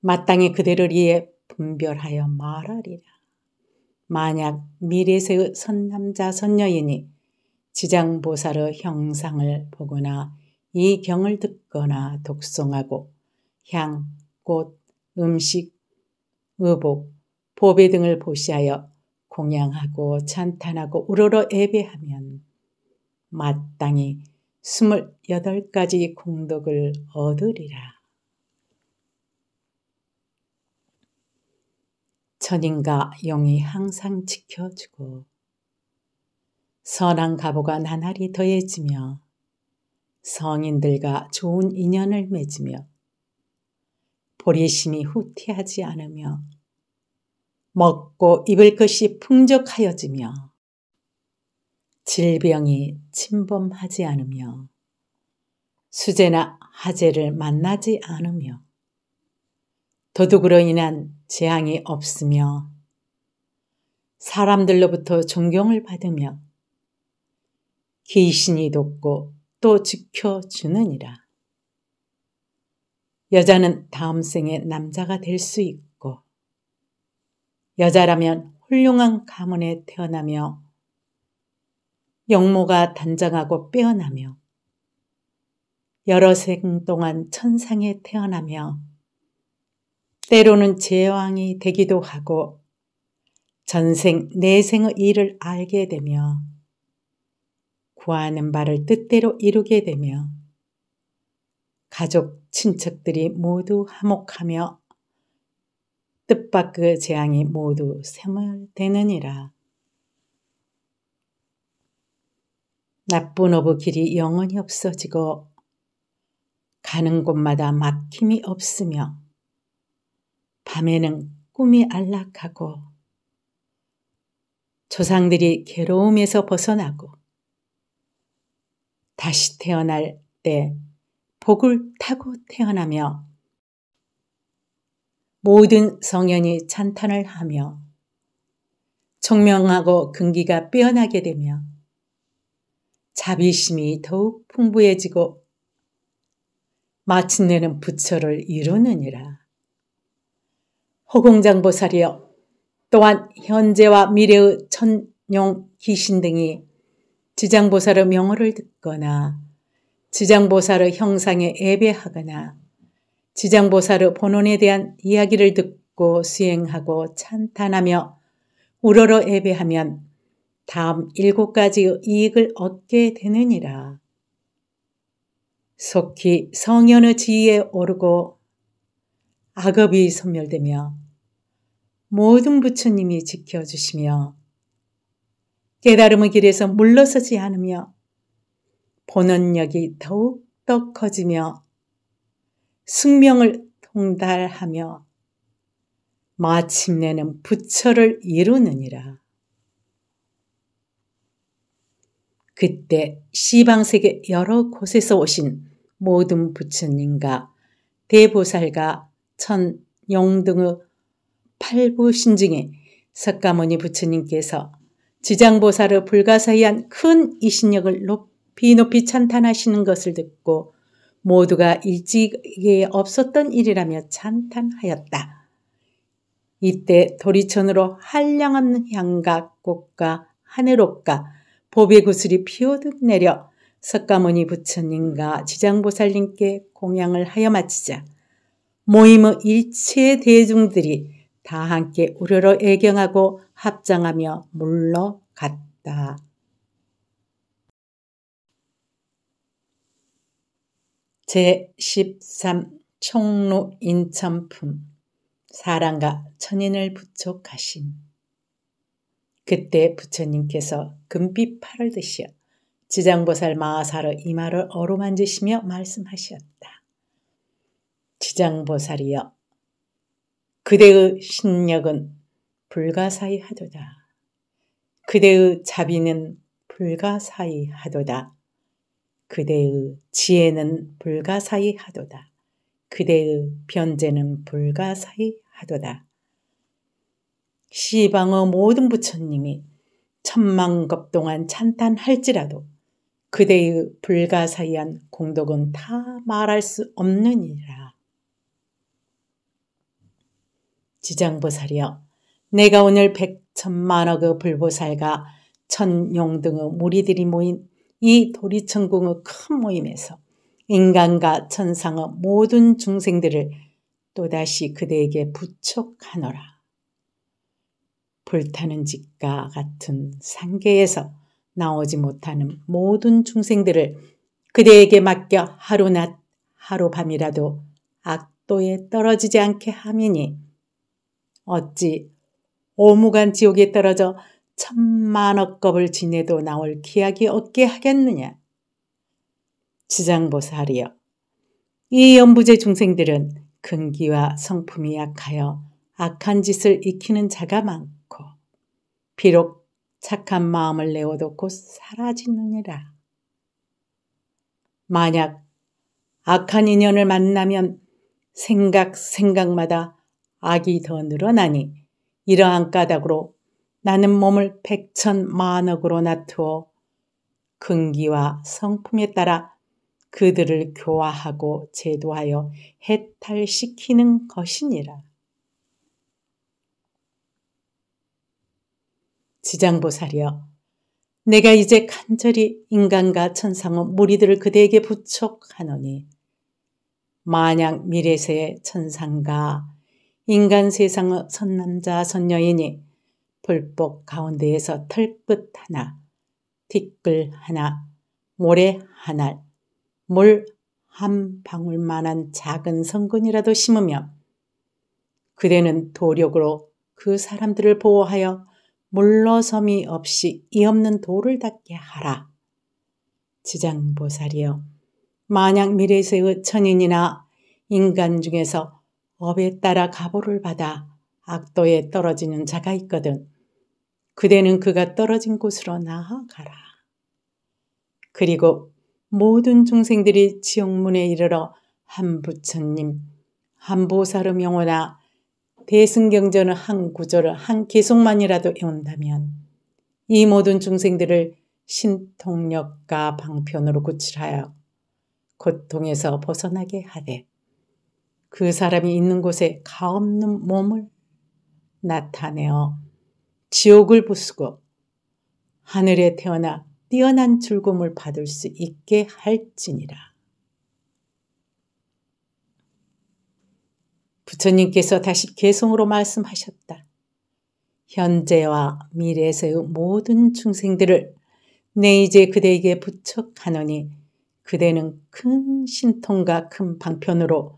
마땅히 그대를 위해 분별하여 말하리라. 만약 미래세의 선남자 선녀이니 지장보살의 형상을 보거나 이 경을 듣거나 독송하고 향, 꽃, 음식, 의복, 보배 등을 보시하여 공양하고 찬탄하고 우러러 예배하면 마땅히 2 8 가지 공덕을 얻으리라. 천인과 영이 항상 지켜주고 선한 가보가 나날이 더해지며 성인들과 좋은 인연을 맺으며 보리심이 후퇴하지 않으며 먹고 입을 것이 풍족하여지며 질병이 침범하지 않으며 수재나 하재를 만나지 않으며 도둑으로 인한 재앙이 없으며 사람들로부터 존경을 받으며 귀신이 돕고 또 지켜주느니라. 여자는 다음 생에 남자가 될 수 있고 여자라면 훌륭한 가문에 태어나며 영모가 단정하고 빼어나며 여러 생 동안 천상에 태어나며 때로는 제왕이 되기도 하고 전생 내생의 일을 알게 되며 구하는 바를 뜻대로 이루게 되며 가족 친척들이 모두 화목하며 뜻밖의 재앙이 모두 세멸되느니라. 나쁜 어부 길이 영원히 없어지고 가는 곳마다 막힘이 없으며 밤에는 꿈이 안락하고 조상들이 괴로움에서 벗어나고 다시 태어날 때 복을 타고 태어나며 모든 성현이 찬탄을 하며 총명하고 근기가 빼어나게 되며 자비심이 더욱 풍부해지고 마침내는 부처를 이루느니라. 허공장보살이여 또한 현재와 미래의 천용 귀신 등이 지장보살의 명호를 듣거나 지장보살의 형상에 예배하거나 지장보살의 본원에 대한 이야기를 듣고 수행하고 찬탄하며 우러러 예배하면 다음 일곱 가지의 이익을 얻게 되느니라. 속히 성현의 지위에 오르고 악업이 소멸되며 모든 부처님이 지켜주시며 깨달음의 길에서 물러서지 않으며 본원력이 더욱 더 커지며 숙명을 통달하며 마침내는 부처를 이루느니라. 그때 시방세계 여러 곳에서 오신 모든 부처님과 대보살과 천 영등의 팔부 신중에 석가모니 부처님께서 지장보살의 불가사의한 큰 이신력을 높이 높이 찬탄하시는 것을 듣고 모두가 일찍에 없었던 일이라며 찬탄하였다. 이때 도리천으로 한량없는 향과 꽃과 하늘옷과 보배 구슬이 피오듯 내려 석가모니 부처님과 지장보살님께 공양을 하여 마치자 모임의 일체 대중들이 다 함께 우려로 애경하고 합장하며 물러갔다. 제13 총로 인천품 사랑과 천인을 부촉하신 그때 부처님께서 금빛 팔을 드시어 지장보살 마하사로 이마를 어루만지시며 말씀하셨다. 지장보살이여 그대의 신력은 불가사의하도다. 그대의 자비는 불가사의하도다. 그대의 지혜는 불가사의하도다. 그대의 변제는 불가사의하도다. 시방의 모든 부처님이 천만겁 동안 찬탄할지라도 그대의 불가사의한 공덕은 다 말할 수 없느니라. 지장보살이여 내가 오늘 백천만억의 그 불보살과 천용 등의 무리들이 모인 이 도리천궁의 큰 모임에서 인간과 천상의 모든 중생들을 또다시 그대에게 부촉하노라. 불타는 집과 같은 상계에서 나오지 못하는 모든 중생들을 그대에게 맡겨 하루낮 하루밤이라도 악도에 떨어지지 않게 하미니 어찌 오무간 지옥에 떨어져 천만억겁을 지내도 나올 기약이 없게 하겠느냐. 지장보살이여 이 연부제 중생들은 근기와 성품이 약하여 악한 짓을 익히는 자가 많고 비록 착한 마음을 내어놓고 사라지느니라. 만약 악한 인연을 만나면 생각 생각마다 악이 더 늘어나니 이러한 까닭으로 나는 몸을 백천 만억으로 나투어 근기와 성품에 따라 그들을 교화하고 제도하여 해탈시키는 것이니라. 지장보살이여 내가 이제 간절히 인간과 천상의 무리들을 그대에게 부촉하노니 만약 미래세의 천상과 인간 세상의 선남자 선녀이니 불법 가운데에서 털끝 하나, 티끌 하나, 모래 하나, 물 한 방울만한 작은 성근이라도 심으며 그대는 도력으로 그 사람들을 보호하여 물러섬이 없이 이 없는 돌을 닦게 하라. 지장보살이여 만약 미래세의 천인이나 인간 중에서 업에 따라 가보를 받아 악도에 떨어지는 자가 있거든. 그대는 그가 떨어진 곳으로 나아가라. 그리고 모든 중생들이 지옥문에 이르러 한부처님, 한보살의 명호나 대승경전의 한 구절을 한 계속만이라도 외운다면 이 모든 중생들을 신통력과 방편으로 구출하여 고통에서 벗어나게 하되 그 사람이 있는 곳에 가없는 몸을 나타내어 지옥을 부수고 하늘에 태어나 뛰어난 즐거움을 받을 수 있게 할지니라. 부처님께서 다시 개성으로 말씀하셨다. 현재와 미래에서의 모든 중생들을 내 이제 그대에게 부척하노니 그대는 큰 신통과 큰 방편으로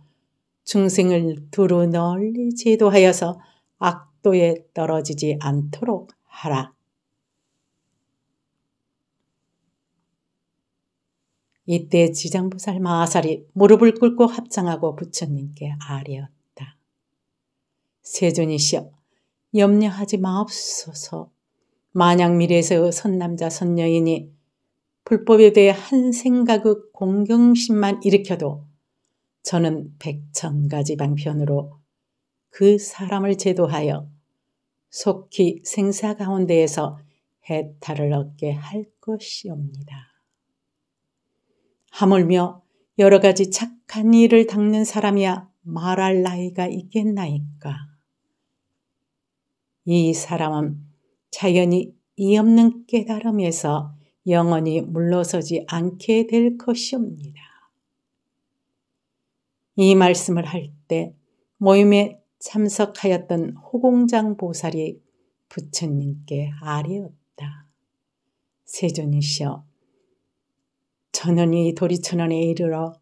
중생을 두루 널리 제도하여서 악도에 떨어지지 않도록 하라. 이때 지장부살 마하살이 무릎을 꿇고 합장하고 부처님께 아뢰었다. 세존이시여 염려하지 마옵소서. 만약 미래에서 선남자 선녀이니 불법에 대해 한 생각의 공경심만 일으켜도 저는 백천가지 방편으로 그 사람을 제도하여 속히 생사 가운데에서 해탈을 얻게 할 것이옵니다. 하물며 여러 가지 착한 일을 닦는 사람이야 말할 나이가 있겠나이까. 이 사람은 자연히 이없는 깨달음에서 영원히 물러서지 않게 될 것이옵니다. 이 말씀을 할 때 모임에 참석하였던 호공장 보살이 부처님께 아뢰었다. 세존이시여, 천원이 도리천원에 이르러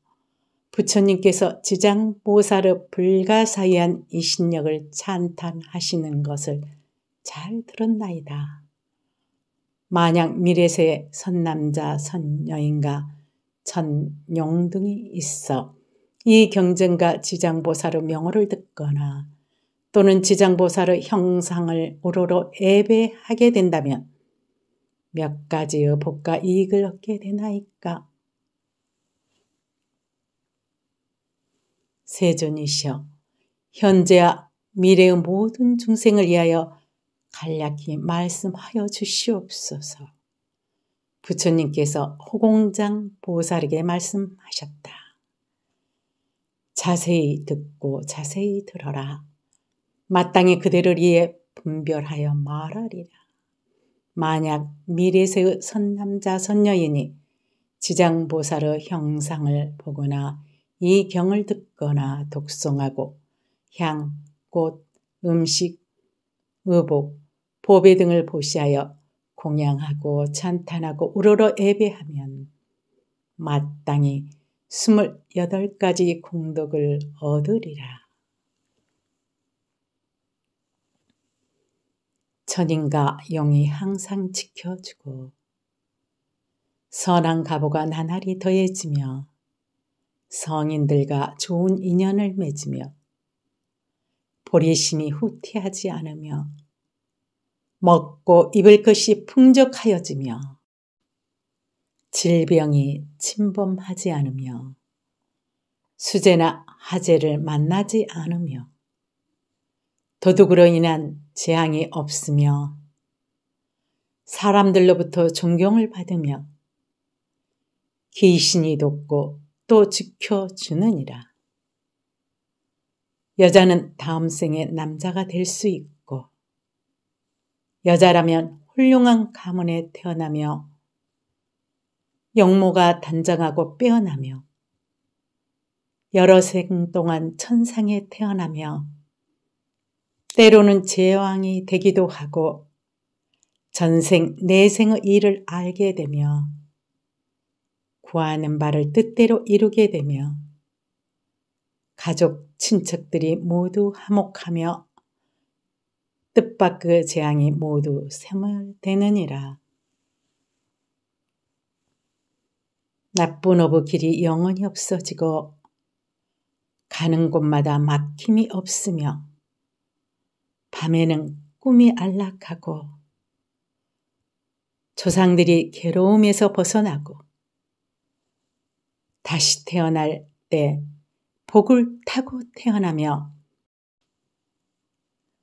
부처님께서 지장보살의 불가사의한 이신력을 찬탄하시는 것을 잘 들었나이다. 만약 미래세에 선남자 선녀인가 전용 등이 있어 이 경전과 지장보사로 명호를 듣거나 또는 지장보사로 형상을 오로로 예배하게 된다면 몇 가지의 복과 이익을 얻게 되나이까? 세존이시여 현재와 미래의 모든 중생을 위하여 간략히 말씀하여 주시옵소서. 부처님께서 호공장 보살에게 말씀하셨다. 자세히 듣고 자세히 들어라. 마땅히 그대를 위해 분별하여 말하리라. 만약 미래세의 선남자 선녀이니 지장보살의 형상을 보거나 이 경을 듣거나 독송하고 향, 꽃, 음식, 의복, 보배 등을 보시하여 공양하고 찬탄하고 우러러 예배하면 마땅히 스물여덟 가지 공덕을 얻으리라. 천인과 영이 항상 지켜주고 선한 가보가 나날이 더해지며 성인들과 좋은 인연을 맺으며 보리심이 후퇴하지 않으며 먹고 입을 것이 풍족하여지며 질병이 침범하지 않으며 수재나 하재를 만나지 않으며 도둑으로 인한 재앙이 없으며 사람들로부터 존경을 받으며 귀신이 돕고 또 지켜주느니라. 여자는 다음 생에 남자가 될 수 있고 여자라면 훌륭한 가문에 태어나며 영모가 단정하고 빼어나며 여러 생 동안 천상에 태어나며 때로는 제왕이 되기도 하고 전생 내생의 일을 알게 되며 구하는 바를 뜻대로 이루게 되며 가족 친척들이 모두 화목하며 뜻밖의 재앙이 모두 세멸되느니라. 나쁜 어부 길이 영원히 없어지고 가는 곳마다 막힘이 없으며 밤에는 꿈이 안락하고 조상들이 괴로움에서 벗어나고 다시 태어날 때 복을 타고 태어나며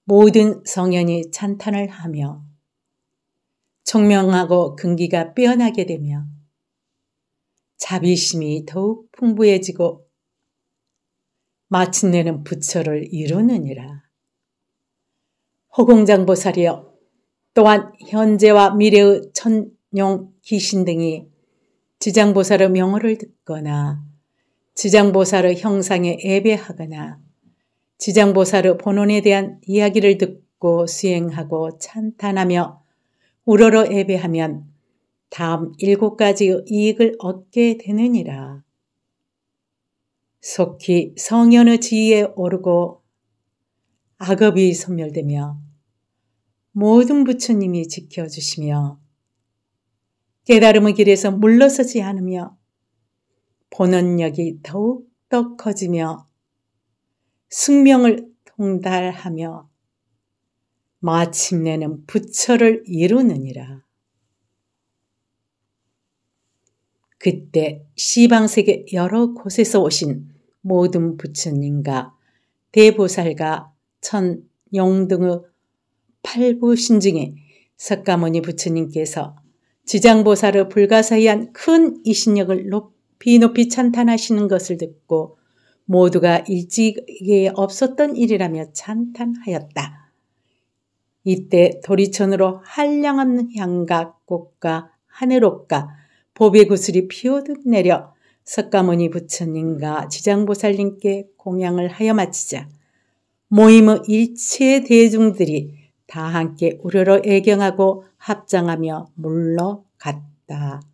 모든 성현이 찬탄을 하며 총명하고 근기가 빼어나게 되며 자비심이 더욱 풍부해지고 마침내는 부처를 이루느니라. 허공장보살이여 또한 현재와 미래의 천룡 귀신 등이 지장보살의 명호를 듣거나 지장보살의 형상에 예배하거나 지장보사의 본원에 대한 이야기를 듣고 수행하고 찬탄하며 우러러 예배하면 다음 일곱 가지의 이익을 얻게 되느니라. 속히 성현의 지위에 오르고 악업이 소멸되며 모든 부처님이 지켜주시며 깨달음의 길에서 물러서지 않으며 본원력이 더욱 더 커지며 승명을 통달하며 마침내는 부처를 이루느니라. 그때 시방세계 여러 곳에서 오신 모든 부처님과 대보살과 천영등의 팔부신중에 석가모니 부처님께서 지장보살의 불가사의한 큰 이신력을 높이 높이 찬탄하시는 것을 듣고 모두가 일찍에 없었던 일이라며 찬탄하였다. 이때 도리천으로 한량한 향과 꽃과 하늘옥과 보배 구슬이 피어득 내려 석가모니 부처님과 지장보살님께 공양을 하여 마치자 모임의 일체 대중들이 다 함께 우려로 애경하고 합장하며 물러갔다.